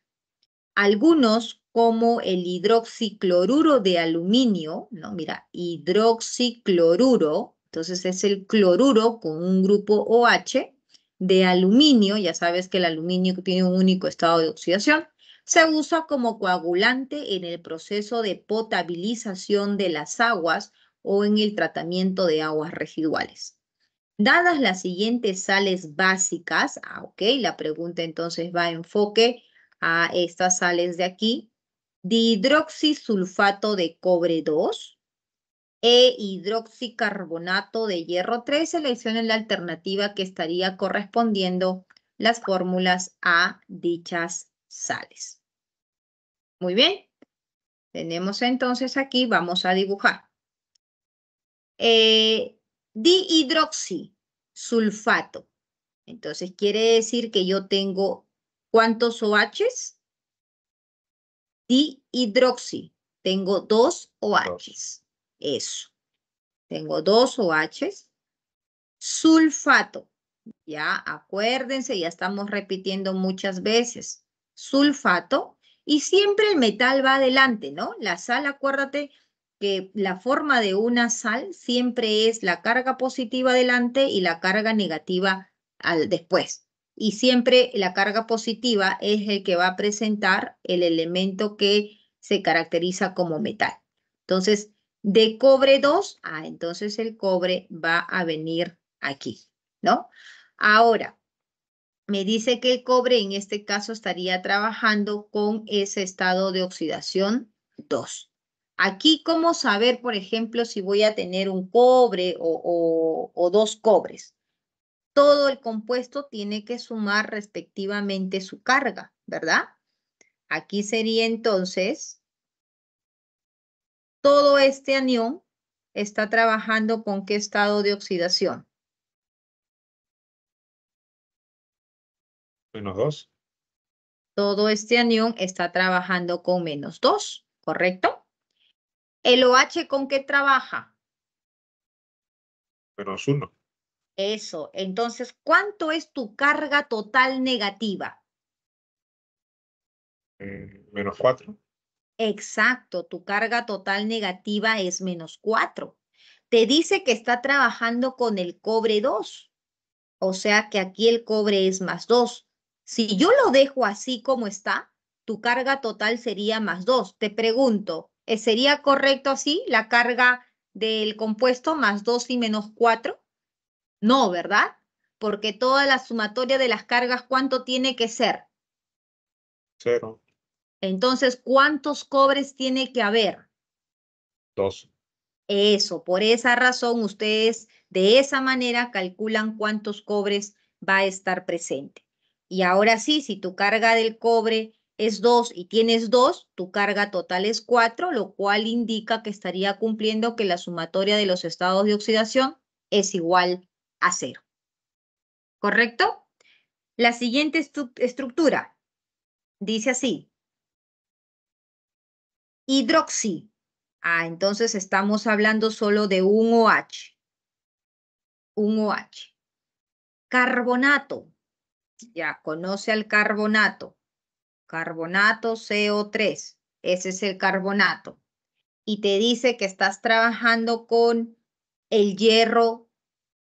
S2: Algunos, como el hidroxicloruro de aluminio, ¿no? Mira, hidroxicloruro, entonces es el cloruro con un grupo OH de aluminio, ya sabes que el aluminio tiene un único estado de oxidación, se usa como coagulante en el proceso de potabilización de las aguas o en el tratamiento de aguas residuales. Dadas las siguientes sales básicas, ah, ok, la pregunta entonces va a enfoque a estas sales de aquí, dihidroxisulfato de cobre 2 e hidroxicarbonato de hierro 3. Seleccionen la alternativa que estaría correspondiendo las fórmulas a dichas sales. Muy bien. Tenemos entonces aquí, vamos a dibujar. Eh, dihidroxisulfato. Entonces quiere decir que yo tengo ¿cuántos OHs? dihidroxi. Tengo dos OHs. Eso. Tengo dos OHs. Sulfato. Ya, acuérdense, ya estamos repitiendo muchas veces. Sulfato. Y siempre el metal va adelante, ¿no? La sal, acuérdate que la forma de una sal siempre es la carga positiva adelante y la carga negativa al después y siempre la carga positiva es el que va a presentar el elemento que se caracteriza como metal. Entonces, de cobre 2, ah, entonces el cobre va a venir aquí, ¿no? Ahora, me dice que el cobre en este caso estaría trabajando con ese estado de oxidación 2. Aquí, ¿cómo saber, por ejemplo, si voy a tener un cobre o, o dos cobres? todo el compuesto tiene que sumar respectivamente su carga, ¿verdad? Aquí sería entonces, todo este anión
S1: está trabajando con qué estado de oxidación. Menos 2. Todo este anión
S2: está trabajando con menos 2, ¿correcto? ¿El OH con qué trabaja? Menos uno. Eso. Entonces, ¿cuánto es tu carga total negativa?
S3: Eh, menos 4.
S2: Exacto, tu carga total negativa es menos 4. Te dice que está trabajando con el cobre 2, o sea que aquí el cobre es más 2. Si yo lo dejo así como está, tu carga total sería más 2. Te pregunto, ¿eh, ¿sería correcto así la carga del compuesto más 2 y menos 4? No, ¿verdad? Porque toda la sumatoria de las cargas, ¿cuánto tiene que ser? Cero. Entonces, ¿cuántos cobres tiene que haber? Dos. Eso, por esa razón ustedes de esa manera calculan cuántos cobres va a estar presente. Y ahora sí, si tu carga del cobre es 2 y tienes dos, tu carga total es 4, lo cual indica que estaría cumpliendo que la sumatoria de los estados de oxidación es igual Acero, ¿Correcto? La siguiente estructura dice así. Hidroxi. Ah, entonces estamos hablando solo de un OH. Un OH. Carbonato. Ya, conoce al carbonato. Carbonato CO3. Ese es el carbonato. Y te dice que estás trabajando con el hierro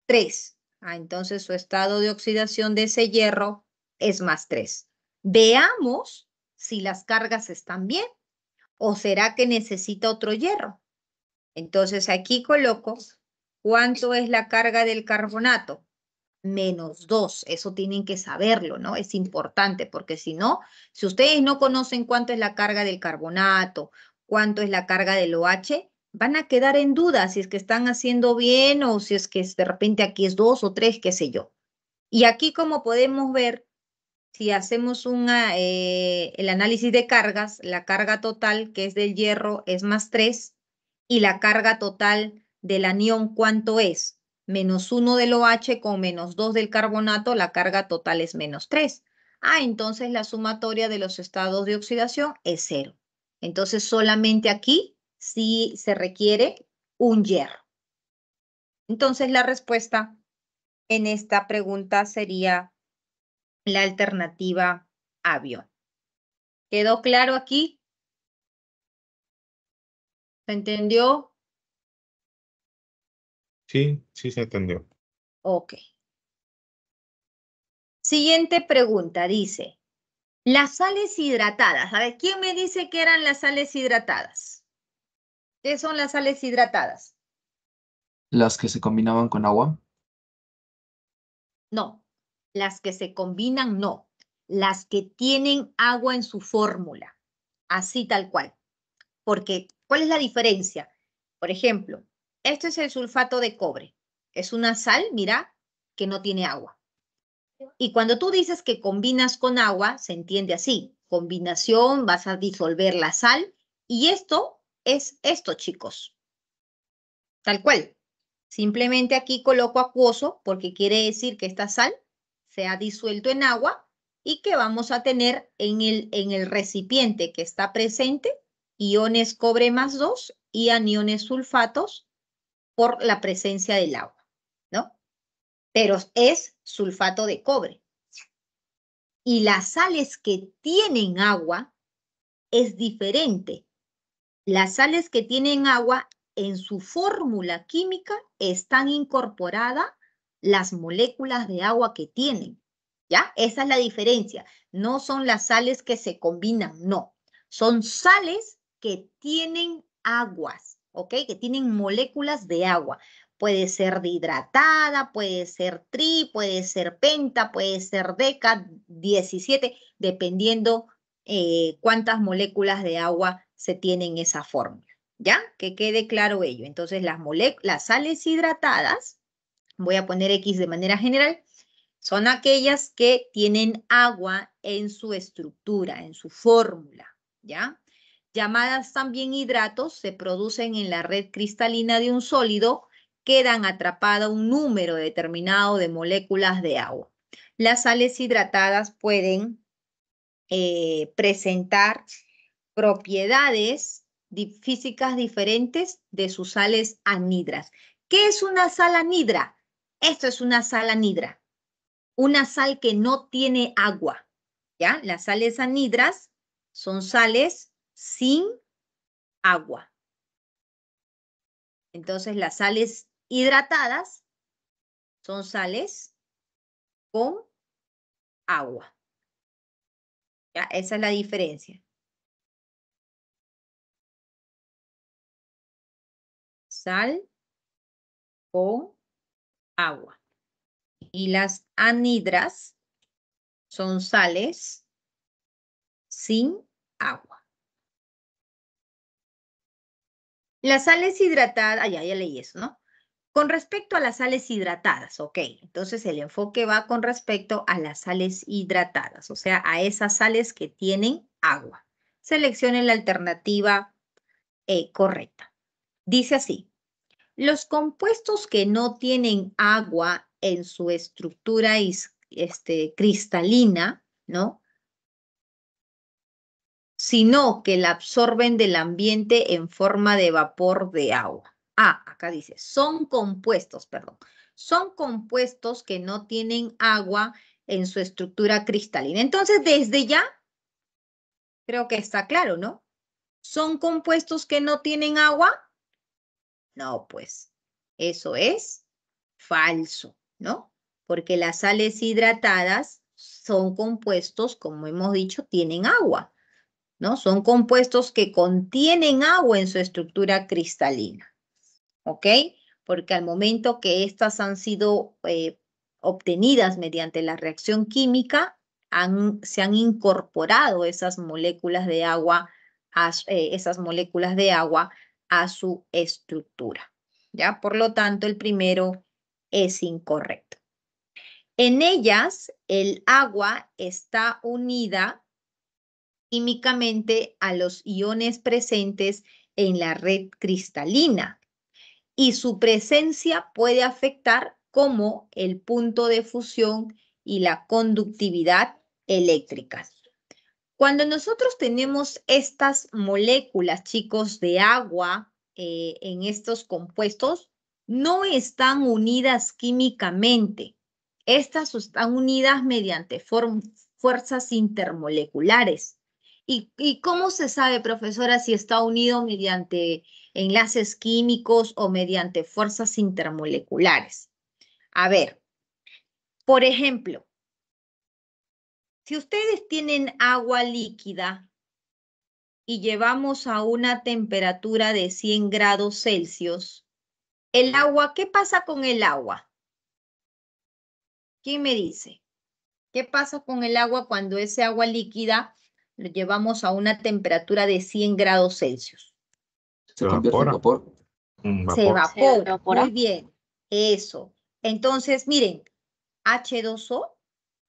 S2: 3. Ah, entonces su estado de oxidación de ese hierro es más 3. Veamos si las cargas están bien o será que necesita otro hierro. Entonces aquí coloco cuánto es la carga del carbonato. Menos 2, eso tienen que saberlo, ¿no? Es importante porque si no, si ustedes no conocen cuánto es la carga del carbonato, cuánto es la carga del OH, van a quedar en duda si es que están haciendo bien o si es que de repente aquí es dos o tres, qué sé yo. Y aquí como podemos ver, si hacemos eh, el análisis de cargas, la carga total que es del hierro es más 3 y la carga total del anión, ¿cuánto es? Menos 1 del OH con menos 2 del carbonato, la carga total es menos 3. Ah, entonces la sumatoria de los estados de oxidación es 0. Entonces solamente aquí si se requiere un hierro. Entonces la respuesta en esta pregunta
S1: sería la alternativa avión. ¿Quedó claro aquí? ¿Se entendió? Sí, sí se entendió. Ok. Siguiente pregunta, dice, las sales hidratadas.
S2: A ver, ¿quién me dice que eran las sales hidratadas? ¿Qué son las sales hidratadas?
S1: Las que se combinaban con agua.
S2: No, las que se combinan no, las que tienen agua en su fórmula, así tal cual. Porque, ¿cuál es la diferencia? Por ejemplo, esto es el sulfato de cobre. Es una sal, mira, que no tiene agua. Y cuando tú dices que combinas con agua, se entiende así. Combinación, vas a disolver la sal y esto es esto, chicos. Tal cual. Simplemente aquí coloco acuoso porque quiere decir que esta sal se ha disuelto en agua y que vamos a tener en el, en el recipiente que está presente iones cobre más 2 y aniones sulfatos por la presencia del agua, ¿no? Pero es sulfato de cobre. Y las sales que tienen agua es diferente las sales que tienen agua en su fórmula química están incorporadas las moléculas de agua que tienen. ¿Ya? Esa es la diferencia. No son las sales que se combinan, no. Son sales que tienen aguas, ¿ok? Que tienen moléculas de agua. Puede ser hidratada, puede ser tri, puede ser penta, puede ser deca, 17, dependiendo eh, cuántas moléculas de agua se tienen esa fórmula. ¿Ya? Que quede claro ello. Entonces, las, las sales hidratadas, voy a poner X de manera general, son aquellas que tienen agua en su estructura, en su fórmula, ¿ya? Llamadas también hidratos, se producen en la red cristalina de un sólido, quedan atrapada un número determinado de moléculas de agua. Las sales hidratadas pueden eh, presentar propiedades físicas diferentes de sus sales anhidras. ¿Qué es una sal anhidra? Esto es una sal anhidra, una sal que no tiene agua. ¿Ya? Las sales anhidras son sales sin agua. Entonces las sales hidratadas son sales
S1: con agua. ¿Ya? Esa es la diferencia. sal o agua. Y las anhidras son sales sin agua. Las sales hidratadas, ah,
S2: ya, leí eso, ¿no? Con respecto a las sales hidratadas, ok. Entonces el enfoque va con respecto a las sales hidratadas, o sea, a esas sales que tienen agua. Seleccione la alternativa eh, correcta. Dice así, los compuestos que no tienen agua en su estructura este, cristalina, ¿no? sino que la absorben del ambiente en forma de vapor de agua. Ah, acá dice, son compuestos, perdón. Son compuestos que no tienen agua en su estructura cristalina. Entonces, desde ya, creo que está claro, ¿no? Son compuestos que no tienen agua no, pues eso es falso, ¿no? Porque las sales hidratadas son compuestos, como hemos dicho, tienen agua, ¿no? Son compuestos que contienen agua en su estructura cristalina, ¿ok? Porque al momento que estas han sido eh, obtenidas mediante la reacción química, se han incorporado esas moléculas de agua, eh, esas moléculas de agua a su estructura. ¿ya? Por lo tanto, el primero es incorrecto. En ellas, el agua está unida químicamente a los iones presentes en la red cristalina y su presencia puede afectar como el punto de fusión y la conductividad eléctricas. Cuando nosotros tenemos estas moléculas, chicos, de agua eh, en estos compuestos, no están unidas químicamente. Estas están unidas mediante fuerzas intermoleculares. ¿Y, cómo se sabe, profesora, si está unido mediante enlaces químicos o mediante fuerzas intermoleculares? A ver, por ejemplo, si ustedes tienen agua líquida y llevamos a una temperatura de 100 grados Celsius, el agua, ¿qué pasa con el agua? ¿Quién me dice? ¿Qué pasa con el agua cuando ese agua líquida lo llevamos a una temperatura de 100 grados Celsius?
S1: Se evapora. Se evapora. Se
S2: evapora. Muy bien. Eso. Entonces, miren, H2O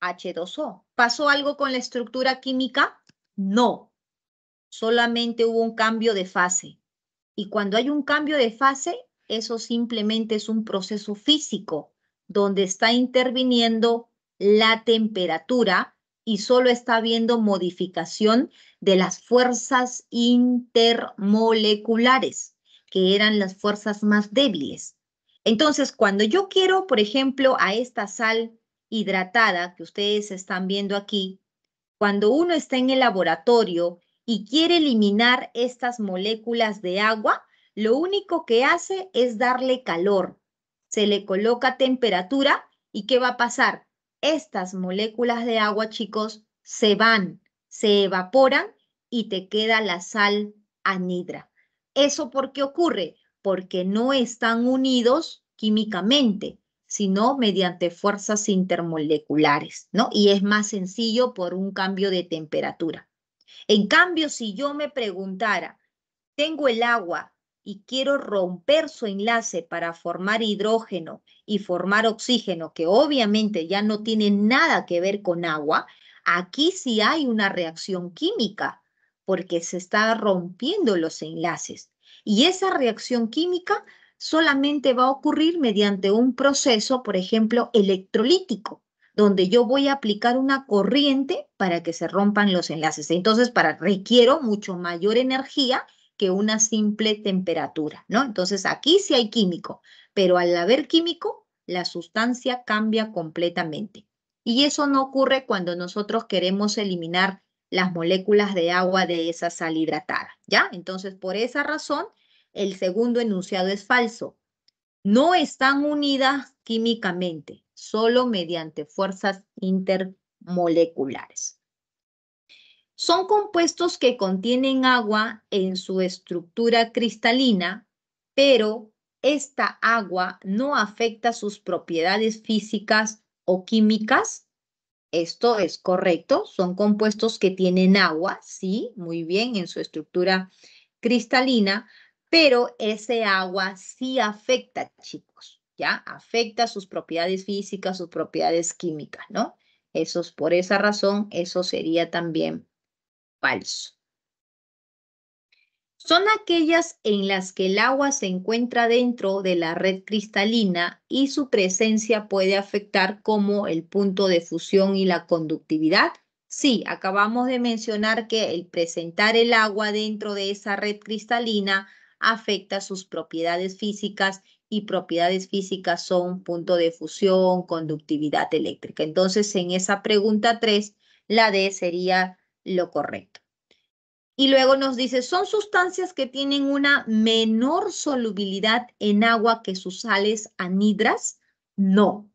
S2: H2O. ¿Pasó algo con la estructura química? No. Solamente hubo un cambio de fase. Y cuando hay un cambio de fase, eso simplemente es un proceso físico donde está interviniendo la temperatura y solo está habiendo modificación de las fuerzas intermoleculares, que eran las fuerzas más débiles. Entonces, cuando yo quiero, por ejemplo, a esta sal hidratada que ustedes están viendo aquí, cuando uno está en el laboratorio y quiere eliminar estas moléculas de agua, lo único que hace es darle calor. Se le coloca temperatura y ¿qué va a pasar? Estas moléculas de agua, chicos, se van, se evaporan y te queda la sal anidra. ¿Eso por qué ocurre? Porque no están unidos químicamente sino mediante fuerzas intermoleculares, ¿no? Y es más sencillo por un cambio de temperatura. En cambio, si yo me preguntara, tengo el agua y quiero romper su enlace para formar hidrógeno y formar oxígeno, que obviamente ya no tiene nada que ver con agua, aquí sí hay una reacción química, porque se está rompiendo los enlaces. Y esa reacción química solamente va a ocurrir mediante un proceso, por ejemplo, electrolítico, donde yo voy a aplicar una corriente para que se rompan los enlaces. Entonces, para requiero mucho mayor energía que una simple temperatura, ¿no? Entonces, aquí sí hay químico, pero al haber químico, la sustancia cambia completamente. Y eso no ocurre cuando nosotros queremos eliminar las moléculas de agua de esa sal hidratada, ¿ya? Entonces, por esa razón, el segundo enunciado es falso. No están unidas químicamente, solo mediante fuerzas intermoleculares. Son compuestos que contienen agua en su estructura cristalina, pero esta agua no afecta sus propiedades físicas o químicas. Esto es correcto, son compuestos que tienen agua, sí, muy bien, en su estructura cristalina, pero ese agua sí afecta, chicos, ¿ya? Afecta sus propiedades físicas, sus propiedades químicas, ¿no? Eso por esa razón, eso sería también falso. Son aquellas en las que el agua se encuentra dentro de la red cristalina y su presencia puede afectar como el punto de fusión y la conductividad, Sí, acabamos de mencionar que el presentar el agua dentro de esa red cristalina afecta sus propiedades físicas y propiedades físicas son punto de fusión, conductividad eléctrica. Entonces, en esa pregunta 3, la D sería lo correcto. Y luego nos dice, son sustancias que tienen una menor solubilidad en agua que sus sales anhidras. No.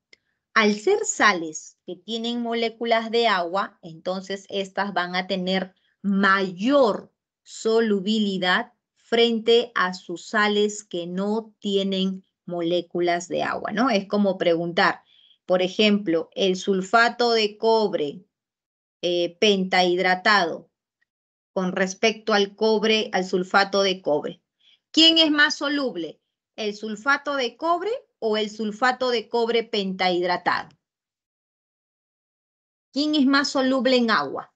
S2: Al ser sales que tienen moléculas de agua, entonces estas van a tener mayor solubilidad frente a sus sales que no tienen moléculas de agua, ¿no? Es como preguntar, por ejemplo, el sulfato de cobre eh, pentahidratado con respecto al cobre, al sulfato de cobre. ¿Quién es más soluble? ¿El
S1: sulfato de cobre o el sulfato de cobre pentahidratado? ¿Quién es más soluble en agua?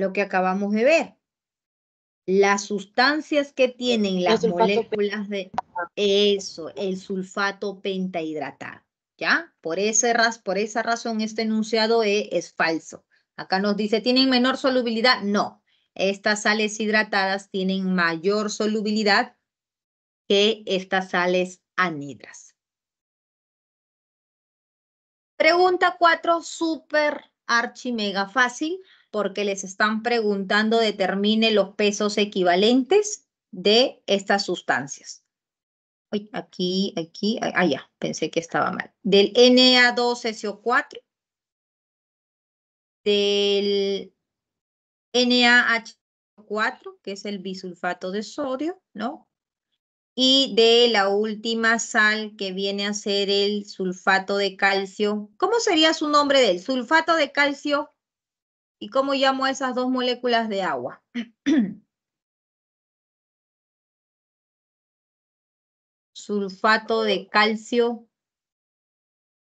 S1: lo que acabamos de ver. Las sustancias que
S2: tienen las moléculas de eso, el sulfato pentahidratado, ¿ya? Por, por esa razón este enunciado e es falso. Acá nos dice, ¿tienen menor solubilidad? No. Estas sales hidratadas tienen mayor solubilidad que estas sales anhidras. Pregunta 4, súper archi mega fácil porque les están preguntando determine los pesos equivalentes de estas sustancias. aquí, aquí, ah, ya, pensé que estaba mal. Del Na2SO4, del NaH4, que es el bisulfato de sodio, ¿no? Y de la última sal que viene a ser el sulfato de calcio. ¿Cómo sería su nombre del sulfato de calcio
S1: ¿Y cómo llamo a esas dos moléculas de agua? Sulfato de calcio.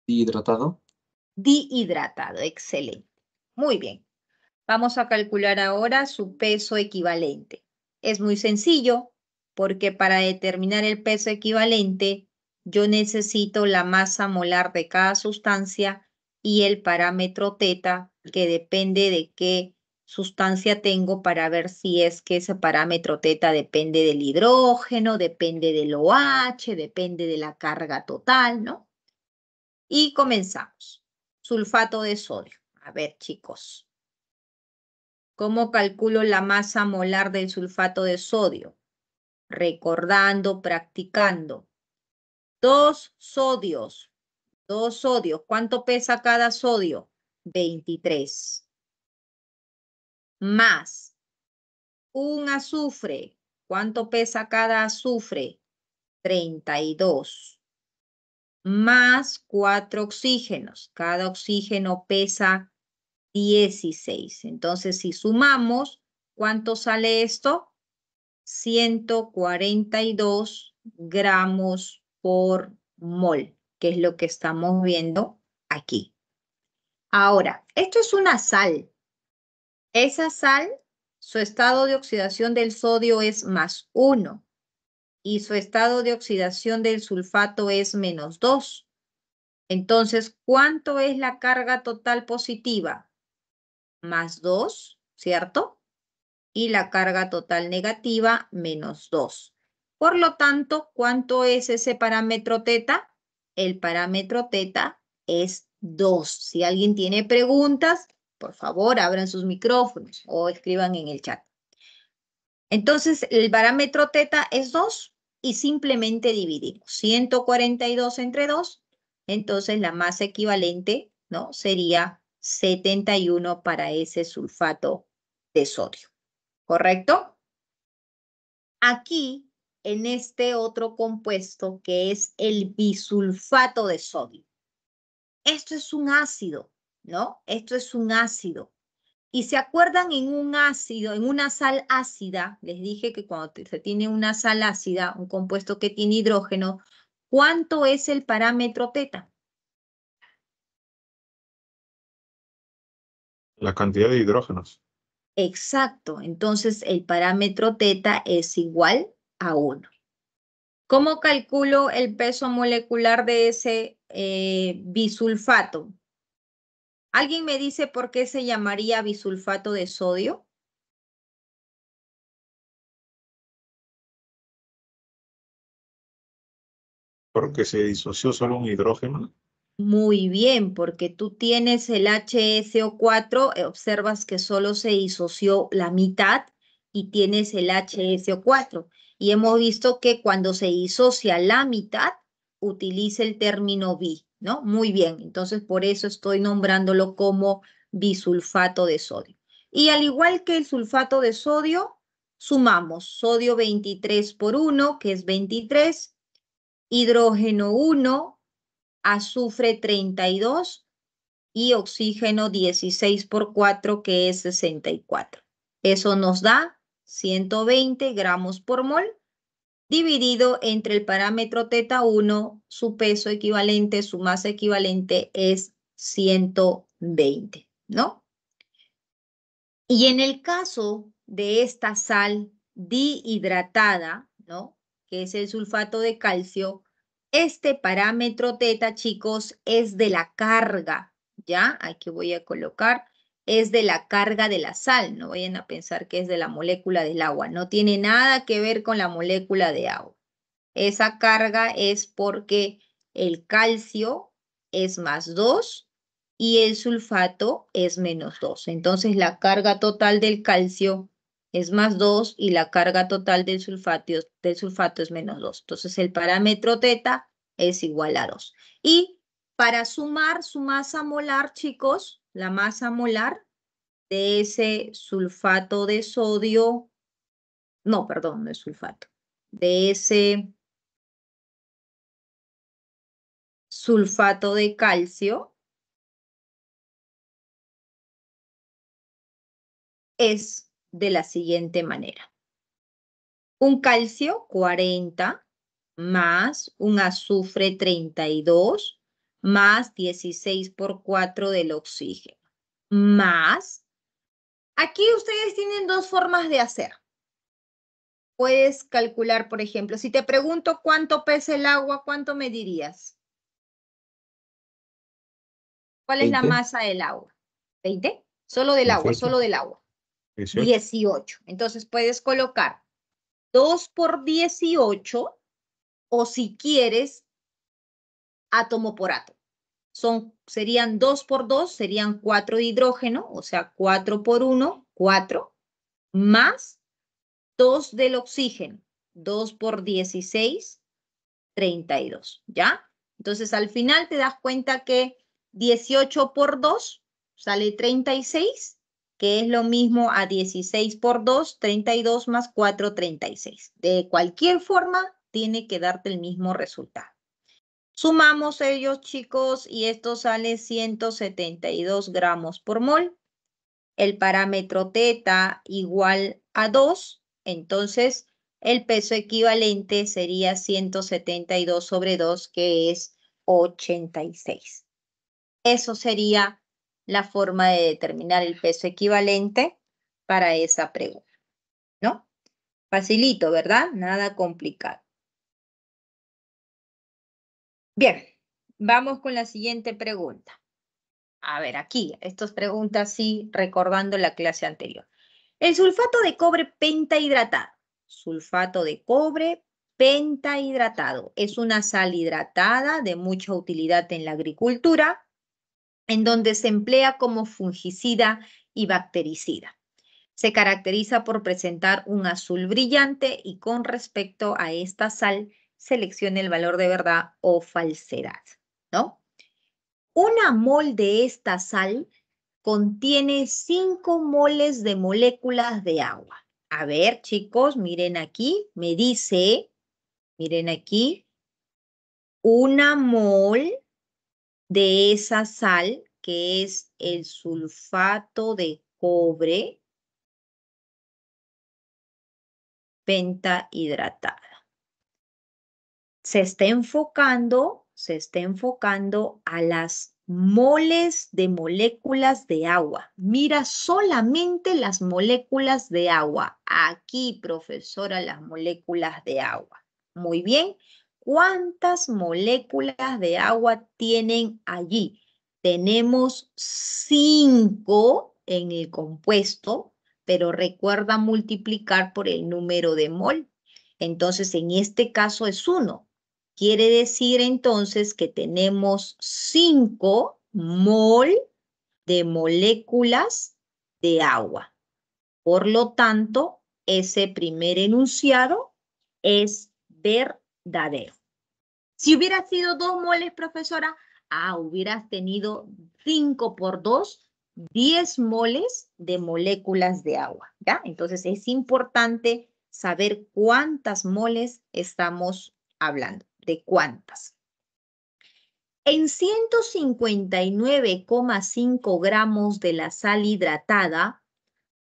S1: Dihidratado. Dihidratado, excelente. Muy bien.
S2: Vamos a calcular ahora su peso equivalente. Es muy sencillo porque para determinar el peso equivalente yo necesito la masa molar de cada sustancia y el parámetro teta que depende de qué sustancia tengo para ver si es que ese parámetro teta depende del hidrógeno, depende del OH, depende de la carga total, ¿no? Y comenzamos. Sulfato de sodio. A ver, chicos. ¿Cómo calculo la masa molar del sulfato de sodio? Recordando, practicando. Dos sodios. Dos sodios. ¿Cuánto pesa cada sodio? 23. Más un azufre. ¿Cuánto pesa cada azufre? 32. Más cuatro oxígenos. Cada oxígeno pesa 16. Entonces, si sumamos, ¿cuánto sale esto? 142 gramos por mol, que es lo que estamos viendo aquí. Ahora, esto es una sal. Esa sal, su estado de oxidación del sodio es más 1 y su estado de oxidación del sulfato es menos 2. Entonces, ¿cuánto es la carga total positiva? Más 2, ¿cierto? Y la carga total negativa, menos 2. Por lo tanto, ¿cuánto es ese parámetro teta? El parámetro teta es 2. Si alguien tiene preguntas, por favor, abran sus micrófonos o escriban en el chat. Entonces, el parámetro teta es 2 y simplemente dividimos. 142 entre 2, entonces la masa equivalente ¿no? sería 71 para ese sulfato de sodio. ¿Correcto? Aquí, en este otro compuesto que es el bisulfato de sodio esto es un ácido, ¿no? Esto es un ácido. Y se acuerdan en un ácido, en una sal ácida, les dije que cuando se tiene una sal ácida, un compuesto que tiene hidrógeno, ¿cuánto es el parámetro teta?
S1: La cantidad de hidrógenos. Exacto, entonces el parámetro teta es igual
S2: a 1. ¿Cómo calculo el peso molecular de ese eh, bisulfato. ¿Alguien me dice por qué se llamaría
S1: bisulfato de sodio? Porque se disoció solo un hidrógeno.
S2: Muy bien, porque tú tienes el HSO4, eh, observas que solo se disoció la mitad y tienes el HSO4. Y hemos visto que cuando se disocia la mitad, utilice el término bi, ¿no? Muy bien, entonces por eso estoy nombrándolo como bisulfato de sodio. Y al igual que el sulfato de sodio, sumamos sodio 23 por 1, que es 23, hidrógeno 1, azufre 32 y oxígeno 16 por 4, que es 64. Eso nos da 120 gramos por mol dividido entre el parámetro teta 1, su peso equivalente, su masa equivalente es 120, ¿no? Y en el caso de esta sal dihidratada, ¿no? Que es el sulfato de calcio, este parámetro teta, chicos, es de la carga, ¿ya? Aquí voy a colocar es de la carga de la sal, no vayan a pensar que es de la molécula del agua, no tiene nada que ver con la molécula de agua. Esa carga es porque el calcio es más 2 y el sulfato es menos 2. Entonces la carga total del calcio es más 2 y la carga total del sulfato, del sulfato es menos 2. Entonces el parámetro teta es igual a 2. Y para sumar su masa molar, chicos, la masa molar de ese sulfato de sodio, no, perdón, no sulfato,
S1: de ese sulfato de calcio es de la siguiente manera. Un calcio
S2: 40 más un azufre 32 más 16 por 4 del oxígeno, más, aquí ustedes tienen dos formas de hacer. Puedes calcular, por ejemplo, si te pregunto cuánto pesa el agua, ¿cuánto me dirías? ¿Cuál es la masa del agua? ¿20? Solo del agua, solo del agua. 18. 18. Entonces puedes colocar 2 por 18 o si quieres, átomo por átomo serían 2 por 2, serían 4 de hidrógeno, o sea, 4 por 1, 4, más 2 del oxígeno, 2 por 16, 32, ¿ya? Entonces, al final te das cuenta que 18 por 2 sale 36, que es lo mismo a 16 por 2, 32 más 4, 36. De cualquier forma, tiene que darte el mismo resultado. Sumamos ellos, chicos, y esto sale 172 gramos por mol. El parámetro teta igual a 2, entonces el peso equivalente sería 172 sobre 2, que es 86. Eso sería la forma de determinar el peso equivalente para esa pregunta, ¿no? Facilito, ¿verdad? Nada complicado. Bien, vamos con la siguiente pregunta. A ver, aquí, estas preguntas sí, recordando la clase anterior. El sulfato de cobre pentahidratado. Sulfato de cobre pentahidratado. Es una sal hidratada de mucha utilidad en la agricultura, en donde se emplea como fungicida y bactericida. Se caracteriza por presentar un azul brillante y con respecto a esta sal, seleccione el valor de verdad o falsedad, ¿no? Una mol de esta sal contiene cinco moles de moléculas de agua. A ver, chicos, miren aquí, me dice, miren aquí, una mol de esa sal, que es el sulfato de
S1: cobre, pentahidratada se está enfocando, se está enfocando
S2: a las moles de moléculas de agua. Mira solamente las moléculas de agua. Aquí, profesora, las moléculas de agua. Muy bien. ¿Cuántas moléculas de agua tienen allí? Tenemos cinco en el compuesto, pero recuerda multiplicar por el número de mol. Entonces, en este caso es uno. Quiere decir entonces que tenemos 5 mol de moléculas de agua. Por lo tanto, ese primer enunciado es verdadero. Si hubiera sido 2 moles, profesora, ah, hubieras tenido 5 por 2, 10 moles de moléculas de agua, Entonces es importante saber cuántas moles estamos hablando de cuántas. En 159,5 gramos de la sal hidratada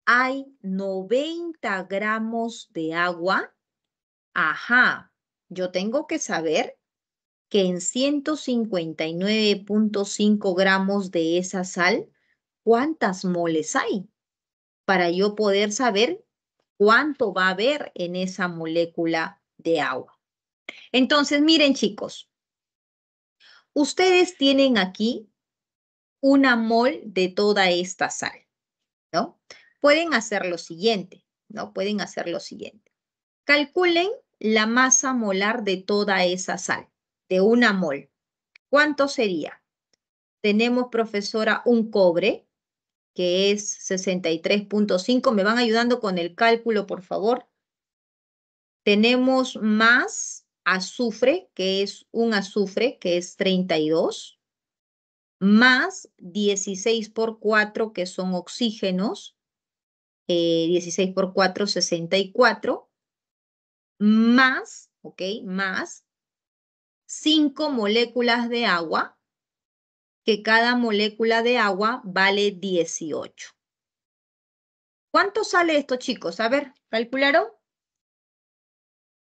S2: hay 90 gramos de agua. Ajá, yo tengo que saber que en 159.5 gramos de esa sal, ¿cuántas moles hay? Para yo poder saber cuánto va a haber en esa molécula de agua. Entonces, miren chicos, ustedes tienen aquí una mol de toda esta sal, ¿no? Pueden hacer lo siguiente, ¿no? Pueden hacer lo siguiente. Calculen la masa molar de toda esa sal, de una mol. ¿Cuánto sería? Tenemos, profesora, un cobre, que es 63.5. ¿Me van ayudando con el cálculo, por favor? Tenemos más azufre, que es un azufre, que es 32, más 16 por 4, que son oxígenos, 16 eh, por 4, 64, más, ok, más 5 moléculas de agua, que cada molécula de agua vale 18. ¿Cuánto sale esto, chicos? A ver, ¿calcularon?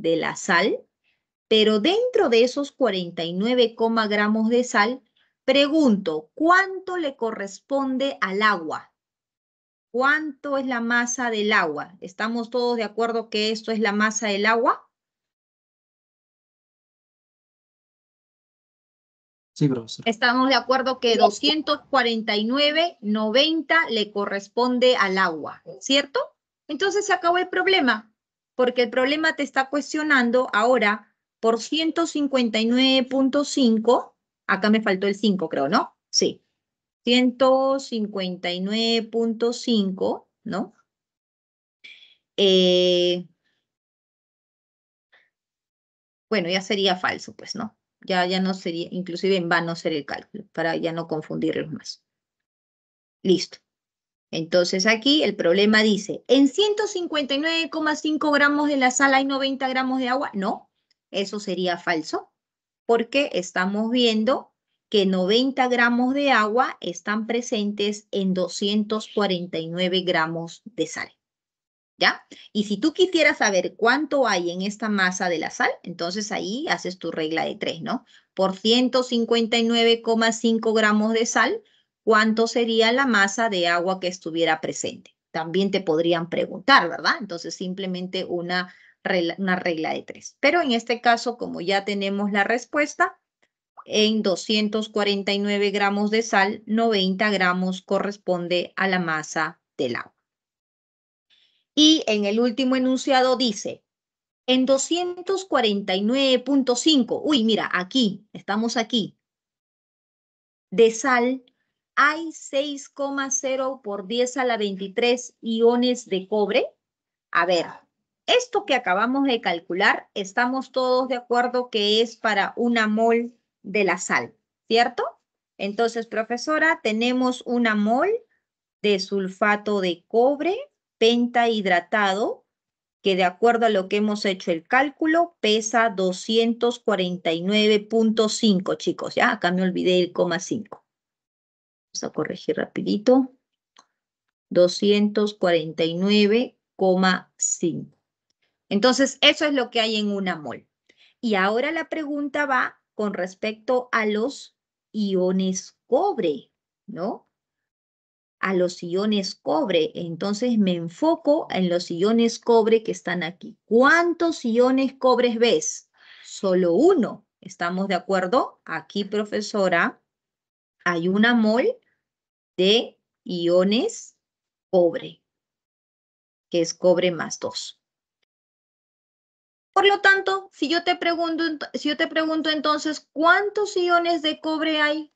S2: de la sal, pero dentro de esos 49, gramos de sal, pregunto, ¿cuánto le corresponde al agua? ¿Cuánto es la masa del agua? ¿Estamos todos de acuerdo que esto es la masa del agua?
S1: Sí, profesor. Estamos de acuerdo que 249.90 le corresponde al
S2: agua, ¿cierto? Entonces se acabó el problema porque el problema te está cuestionando ahora por 159.5, acá me faltó el 5 creo, ¿no? Sí, 159.5, ¿no? Eh, bueno, ya sería falso, pues, ¿no? Ya, ya no sería, inclusive en vano ser el cálculo, para ya no confundirlos más. Listo. Entonces aquí el problema dice, ¿en 159,5 gramos de la sal hay 90 gramos de agua? No, eso sería falso, porque estamos viendo que 90 gramos de agua están presentes en 249 gramos de sal. ¿Ya? Y si tú quisieras saber cuánto hay en esta masa de la sal, entonces ahí haces tu regla de tres, ¿no? Por 159,5 gramos de sal, cuánto sería la masa de agua que estuviera presente. También te podrían preguntar, ¿verdad? Entonces, simplemente una regla, de tres. Pero en este caso, como ya tenemos la respuesta, en 249 gramos de sal, 90 gramos corresponde a la masa del agua. Y en el último enunciado dice, en 249.5, uy, mira, aquí, estamos aquí, de sal hay 6,0 por 10 a la 23 iones de cobre? A ver, esto que acabamos de calcular, estamos todos de acuerdo que es para una mol de la sal, ¿cierto? Entonces, profesora, tenemos una mol de sulfato de cobre pentahidratado, que de acuerdo a lo que hemos hecho el cálculo, pesa 249.5, chicos, ya acá me olvidé el coma 5. Vamos a corregir rapidito. 249,5. Entonces, eso es lo que hay en una mol. Y ahora la pregunta va con respecto a los iones cobre, ¿no? A los iones cobre. Entonces me enfoco en los iones cobre que están aquí. ¿Cuántos iones cobres ves? Solo uno. ¿Estamos de acuerdo? Aquí, profesora, hay una mol de iones cobre, que es cobre más 2.
S1: Por lo tanto,
S2: si yo te pregunto, si yo te pregunto entonces, ¿cuántos iones de cobre hay?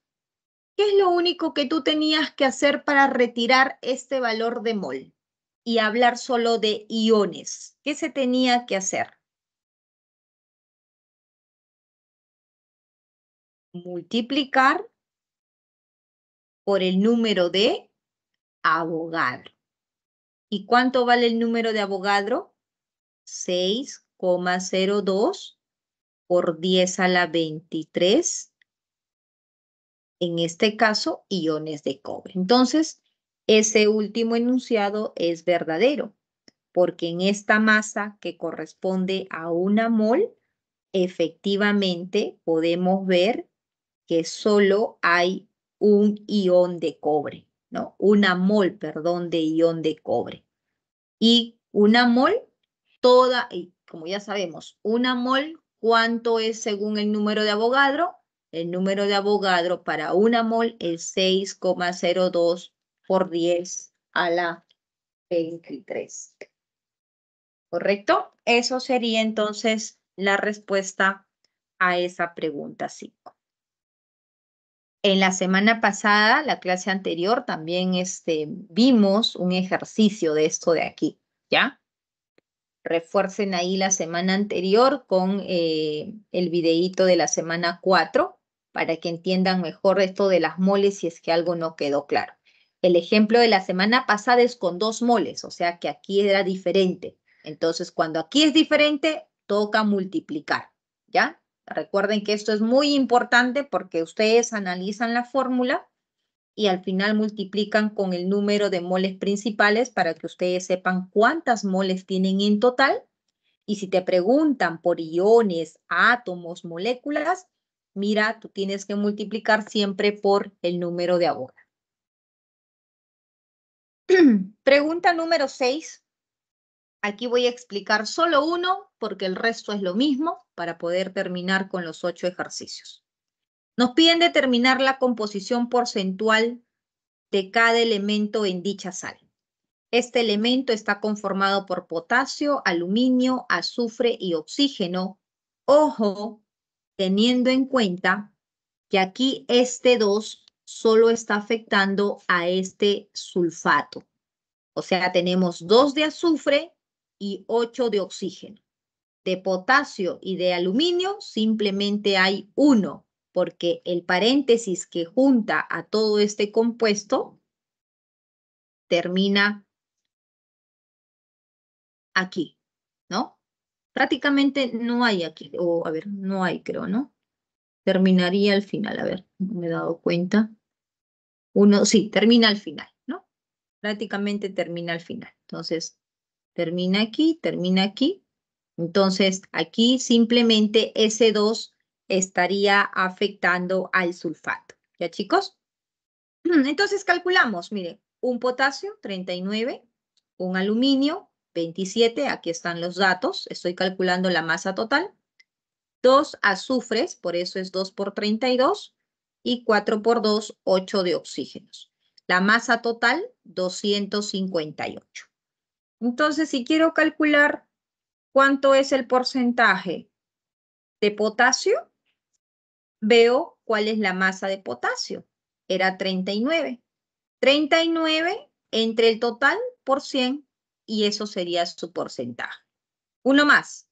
S2: ¿Qué es lo único que tú tenías que hacer para retirar este valor de mol
S1: y hablar solo de iones? ¿Qué se tenía que hacer? Multiplicar por el número de abogado.
S2: ¿Y cuánto vale el número de abogado? 6,02 por 10 a la 23, en este caso, iones de cobre. Entonces, ese último enunciado es verdadero, porque en esta masa que corresponde a una mol, efectivamente podemos ver que solo hay un ion de cobre, ¿no? Una mol, perdón, de ion de cobre. Y una mol, toda, y como ya sabemos, una mol, ¿cuánto es según el número de abogado El número de abogado para una mol es 6,02 por 10 a la 23. ¿Correcto? Eso sería entonces la respuesta a esa pregunta 5. En la semana pasada, la clase anterior, también este, vimos un ejercicio de esto de aquí, ¿ya? Refuercen ahí la semana anterior con eh, el videíto de la semana 4 para que entiendan mejor esto de las moles si es que algo no quedó claro. El ejemplo de la semana pasada es con dos moles, o sea que aquí era diferente. Entonces, cuando aquí es diferente, toca multiplicar, ¿ya? Recuerden que esto es muy importante porque ustedes analizan la fórmula y al final multiplican con el número de moles principales para que ustedes sepan cuántas moles tienen en total. Y si te preguntan por iones, átomos, moléculas, mira, tú tienes que multiplicar siempre por el número de aboga. Pregunta número 6. Aquí voy a explicar solo uno porque el resto es lo mismo para poder terminar con los ocho ejercicios. Nos piden determinar la composición porcentual de cada elemento en dicha sal. Este elemento está conformado por potasio, aluminio, azufre y oxígeno. Ojo, teniendo en cuenta que aquí este 2 solo está afectando a este sulfato. O sea, tenemos 2 de azufre y 8 de oxígeno. De potasio y de aluminio simplemente hay uno, porque el paréntesis que junta a todo este compuesto termina aquí, ¿no? Prácticamente no hay aquí, o a ver, no hay creo, ¿no? Terminaría al final, a ver, no me he dado cuenta. Uno, sí, termina al final, ¿no? Prácticamente termina al final. Entonces, termina aquí, termina aquí. Entonces, aquí simplemente s 2 estaría afectando al sulfato. ¿Ya, chicos? Entonces, calculamos, miren, un potasio, 39, un aluminio, 27, aquí están los datos, estoy calculando la masa total, dos azufres, por eso es 2 por 32, y 4 por 2, 8 de oxígenos. La masa total, 258. Entonces, si quiero calcular cuánto es el porcentaje de potasio, veo cuál es la masa de potasio. Era 39. 39 entre el total por 100 y eso sería su porcentaje. Uno más.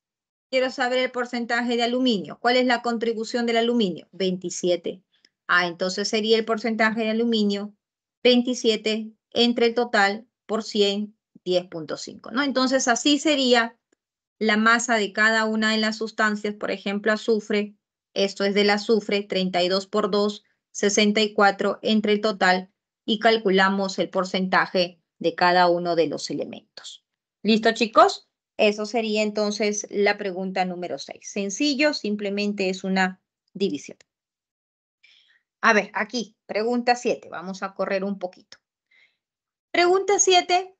S2: Quiero saber el porcentaje de aluminio. ¿Cuál es la contribución del aluminio? 27. Ah, entonces sería el porcentaje de aluminio 27 entre el total por 100 10.5, ¿no? Entonces, así sería la masa de cada una de las sustancias, por ejemplo, azufre, esto es del azufre, 32 por 2, 64 entre el total, y calculamos el porcentaje de cada uno de los elementos. ¿Listo, chicos? Eso sería entonces la pregunta número 6. Sencillo, simplemente es una división. A ver, aquí, pregunta 7. Vamos a correr un poquito. Pregunta 7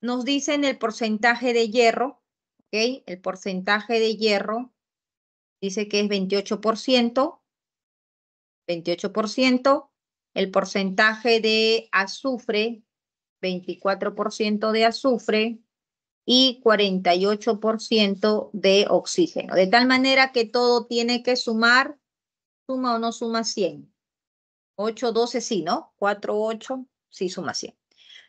S2: nos dicen el porcentaje de hierro, ¿ok? El porcentaje de hierro dice que es 28%, 28%, el porcentaje de azufre, 24% de azufre y 48% de oxígeno. De tal manera que todo tiene que sumar, suma o no suma 100. 8, 12 sí, ¿no? 4, 8 sí suma 100.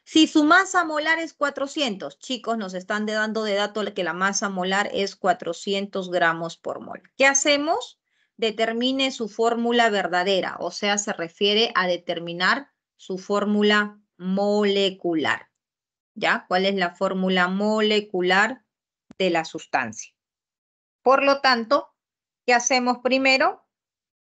S2: Si su masa molar es 400, chicos, nos están dando de dato que la masa molar es 400 gramos por mol. ¿Qué hacemos? Determine su fórmula verdadera, o sea, se refiere a determinar su fórmula molecular. ¿Ya? ¿Cuál es la fórmula molecular de la sustancia? Por lo tanto, ¿qué hacemos primero?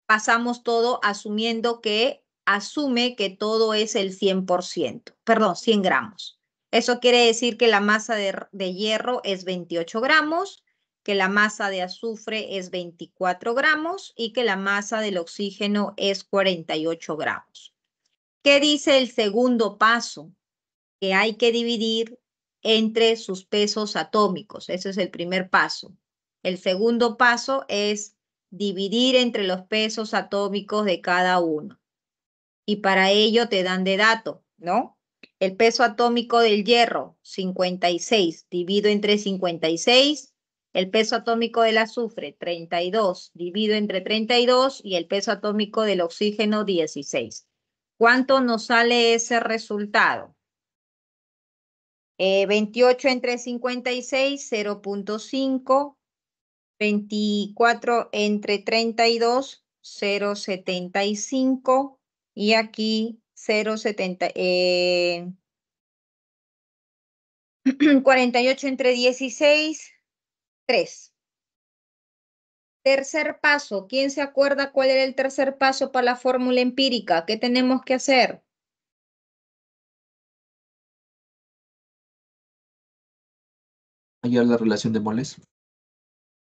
S2: Pasamos todo asumiendo que asume que todo es el 100%, perdón, 100 gramos. Eso quiere decir que la masa de, de hierro es 28 gramos, que la masa de azufre es 24 gramos y que la masa del oxígeno es 48 gramos. ¿Qué dice el segundo paso? Que hay que dividir entre sus pesos atómicos. Ese es el primer paso. El segundo paso es dividir entre los pesos atómicos de cada uno y para ello te dan de dato, ¿no? El peso atómico del hierro, 56, divido entre 56. El peso atómico del azufre, 32, divido entre 32. Y el peso atómico del oxígeno, 16. ¿Cuánto nos sale ese resultado? 28 eh, entre 56, 0.5. 24 entre 32, 0.75 y aquí 0,70, 48 eh, entre 16, 3.
S1: Tercer paso, ¿quién se acuerda cuál era el tercer paso para la fórmula empírica? ¿Qué tenemos que hacer? Hallar la relación de moles.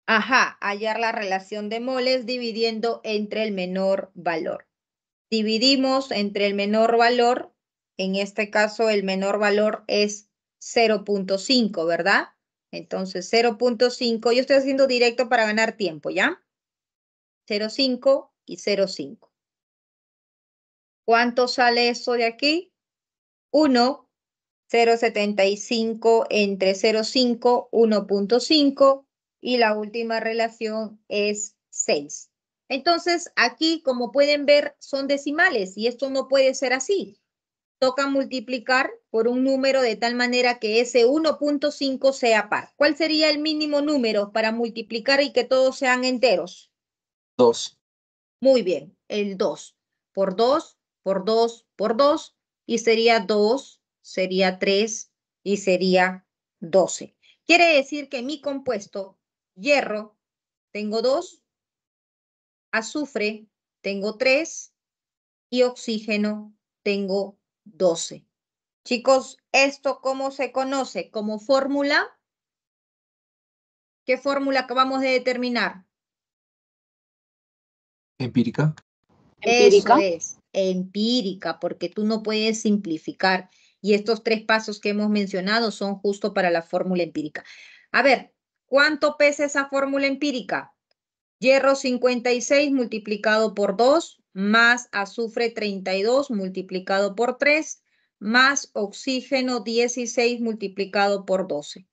S1: Ajá,
S2: hallar la relación de moles dividiendo entre el menor valor dividimos entre el menor valor, en este caso el menor valor es 0.5, ¿verdad? Entonces 0.5, yo estoy haciendo directo para ganar tiempo, ¿ya? 0.5 y 0.5. ¿Cuánto sale eso de aquí? 1, 0.75 entre 0.5, 1.5 y la última relación es 6. Entonces, aquí, como pueden ver, son decimales y esto no puede ser así. Toca multiplicar por un número de tal manera que ese 1.5 sea par. ¿Cuál sería el mínimo número para multiplicar y que todos sean enteros? 2. Muy bien, el 2. Por 2, por 2, por 2, y sería 2, sería 3 y sería 12. Quiere decir que mi compuesto, hierro, tengo 2, azufre tengo 3 y oxígeno tengo 12. Chicos, ¿esto cómo se conoce?
S1: ¿Como fórmula? ¿Qué fórmula acabamos de determinar? Empírica. Empírica. es,
S2: empírica, porque tú no puedes simplificar. Y estos tres pasos que hemos mencionado son justo para la fórmula empírica. A ver, ¿cuánto pesa esa fórmula empírica? Hierro 56 multiplicado por 2 más azufre 32 multiplicado por 3 más oxígeno 16 multiplicado por 12.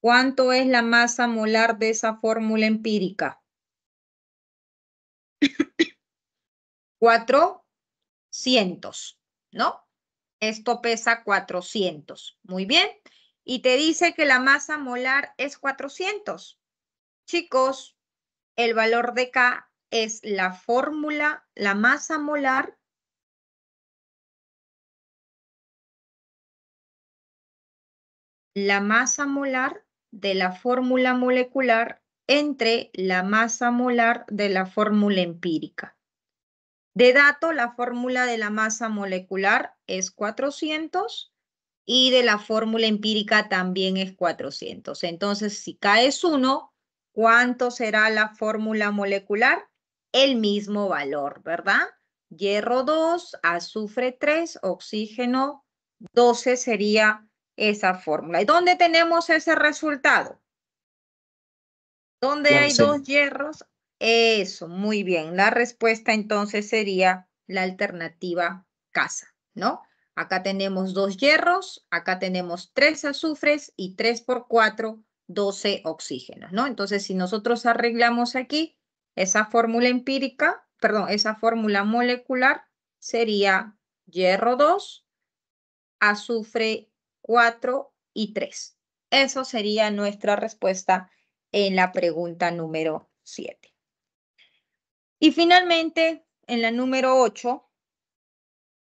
S2: ¿Cuánto es la masa molar de esa fórmula empírica? 400, ¿no? Esto pesa 400. Muy bien. Y te dice que la masa molar es 400. Chicos,
S1: el valor de K es la fórmula, la masa molar la masa molar de la fórmula molecular entre la
S2: masa molar de la fórmula empírica. De dato, la fórmula de la masa molecular es 400 y de la fórmula empírica también es 400. Entonces, si K es 1, ¿Cuánto será la fórmula molecular? El mismo valor, ¿verdad? Hierro 2, azufre 3, oxígeno 12 sería esa fórmula. ¿Y dónde tenemos ese resultado? ¿Dónde hay dos hierros? Eso, muy bien. La respuesta entonces sería la alternativa casa, ¿no? Acá tenemos dos hierros, acá tenemos tres azufres y 3 por 4 12 oxígenos, ¿no? Entonces, si nosotros arreglamos aquí esa fórmula empírica, perdón, esa fórmula molecular sería hierro 2, azufre 4 y 3. Eso sería nuestra respuesta en la pregunta número 7. Y finalmente, en la número 8,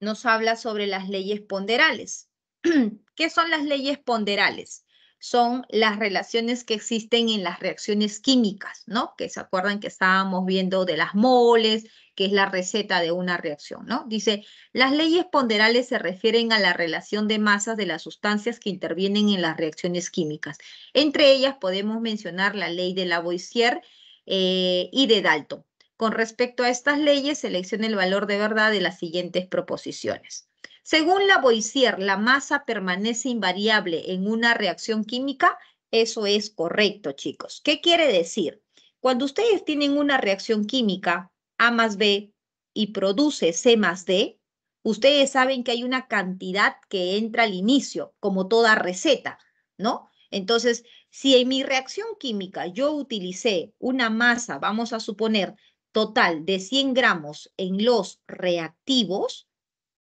S2: nos habla sobre las leyes ponderales. ¿Qué son las leyes ponderales? son las relaciones que existen en las reacciones químicas, ¿no? Que se acuerdan que estábamos viendo de las moles, que es la receta de una reacción, ¿no? Dice, las leyes ponderales se refieren a la relación de masas de las sustancias que intervienen en las reacciones químicas. Entre ellas podemos mencionar la ley de Lavoisier eh, y de Dalton. Con respecto a estas leyes, seleccione el valor de verdad de las siguientes proposiciones. Según la Lavoisier, la masa permanece invariable en una reacción química. Eso es correcto, chicos. ¿Qué quiere decir? Cuando ustedes tienen una reacción química A más B y produce C más D, ustedes saben que hay una cantidad que entra al inicio, como toda receta, ¿no? Entonces, si en mi reacción química yo utilicé una masa, vamos a suponer, total de 100 gramos en los reactivos,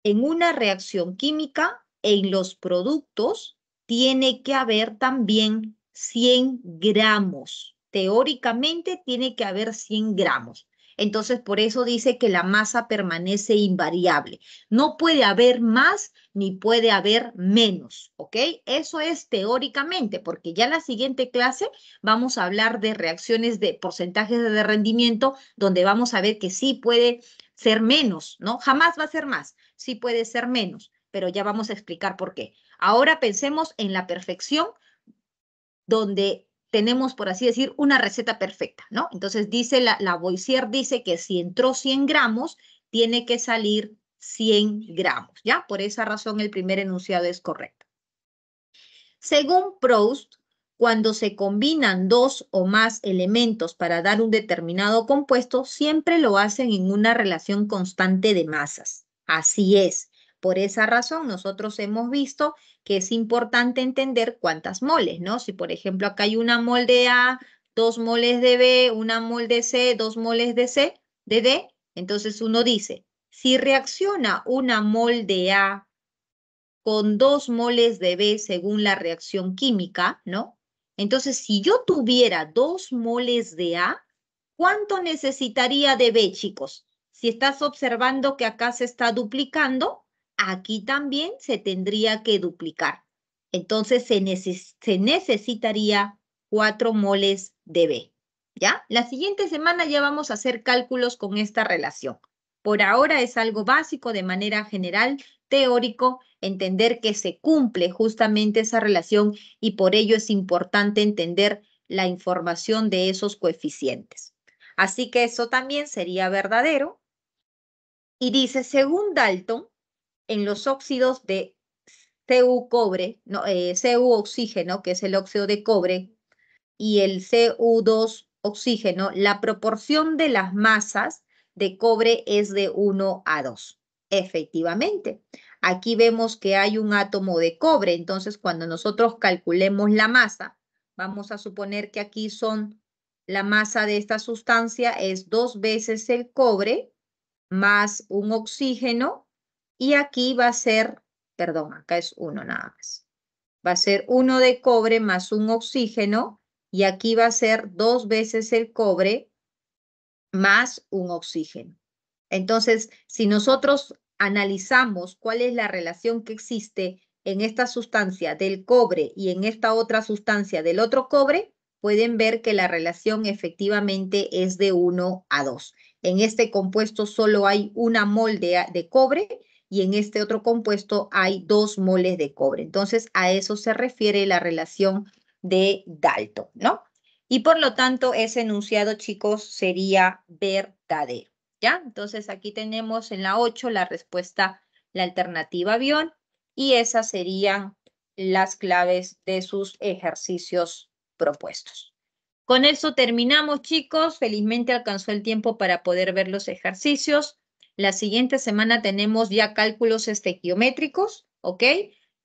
S2: en una reacción química, en los productos, tiene que haber también 100 gramos. Teóricamente tiene que haber 100 gramos. Entonces, por eso dice que la masa permanece invariable. No puede haber más ni puede haber menos, ¿ok? Eso es teóricamente, porque ya en la siguiente clase vamos a hablar de reacciones de porcentajes de rendimiento, donde vamos a ver que sí puede ser menos, ¿no? Jamás va a ser más, sí puede ser menos, pero ya vamos a explicar por qué. Ahora pensemos en la perfección donde tenemos, por así decir, una receta perfecta, ¿no? Entonces dice la, la dice que si entró 100 gramos, tiene que salir 100 gramos, ¿ya? Por esa razón el primer enunciado es correcto. Según Proust, cuando se combinan dos o más elementos para dar un determinado compuesto, siempre lo hacen en una relación constante de masas. Así es. Por esa razón, nosotros hemos visto que es importante entender cuántas moles, ¿no? Si, por ejemplo, acá hay una mol de A, dos moles de B, una mol de C, dos moles de C, de D, entonces uno dice, si reacciona una mol de A con dos moles de B según la reacción química, ¿no? Entonces, si yo tuviera dos moles de A, ¿cuánto necesitaría de B, chicos? si estás observando que acá se está duplicando, aquí también se tendría que duplicar. Entonces se, necesitaría cuatro moles de B. ¿Ya? La siguiente semana ya vamos a hacer cálculos con esta relación. Por ahora es algo básico, de manera general, teórico, entender que se cumple justamente esa relación y por ello es importante entender la información de esos coeficientes. Así que eso también sería verdadero y dice, según Dalton, en los óxidos de Cu cobre, eh, Cu oxígeno, que es el óxido de cobre, y el Cu2 oxígeno, la proporción de las masas de cobre es de 1 a 2. Efectivamente, aquí vemos que hay un átomo de cobre, entonces cuando nosotros calculemos la masa, vamos a suponer que aquí son la masa de esta sustancia es dos veces el cobre más un oxígeno y aquí va a ser, perdón, acá es uno nada más. Va a ser uno de cobre más un oxígeno y aquí va a ser dos veces el cobre más un oxígeno. Entonces, si nosotros analizamos cuál es la relación que existe en esta sustancia del cobre y en esta otra sustancia del otro cobre, pueden ver que la relación efectivamente es de uno a dos en este compuesto solo hay una mol de, cobre y en este otro compuesto hay dos moles de cobre. Entonces, a eso se refiere la relación de Dalton, ¿no? Y por lo tanto, ese enunciado, chicos, sería verdadero, ¿ya? Entonces, aquí tenemos en la 8 la respuesta, la alternativa avión, y esas serían las claves de sus ejercicios propuestos. Con eso terminamos, chicos. Felizmente alcanzó el tiempo para poder ver los ejercicios. La siguiente semana tenemos ya cálculos estequiométricos, ¿ok?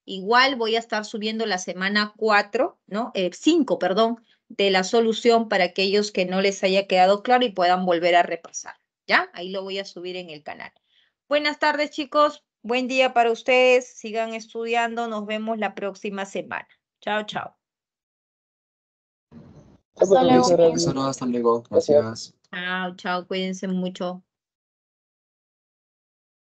S2: Igual voy a estar subiendo la semana 4, ¿no? 5, eh, perdón, de la solución para aquellos que no les haya quedado claro y puedan volver a repasar, ¿ya? Ahí lo voy a subir en el canal. Buenas tardes, chicos. Buen día para ustedes. Sigan estudiando. Nos vemos la próxima semana. Chao,
S1: chao. Hasta luego. hasta luego. Gracias. Chao, chao, cuídense mucho.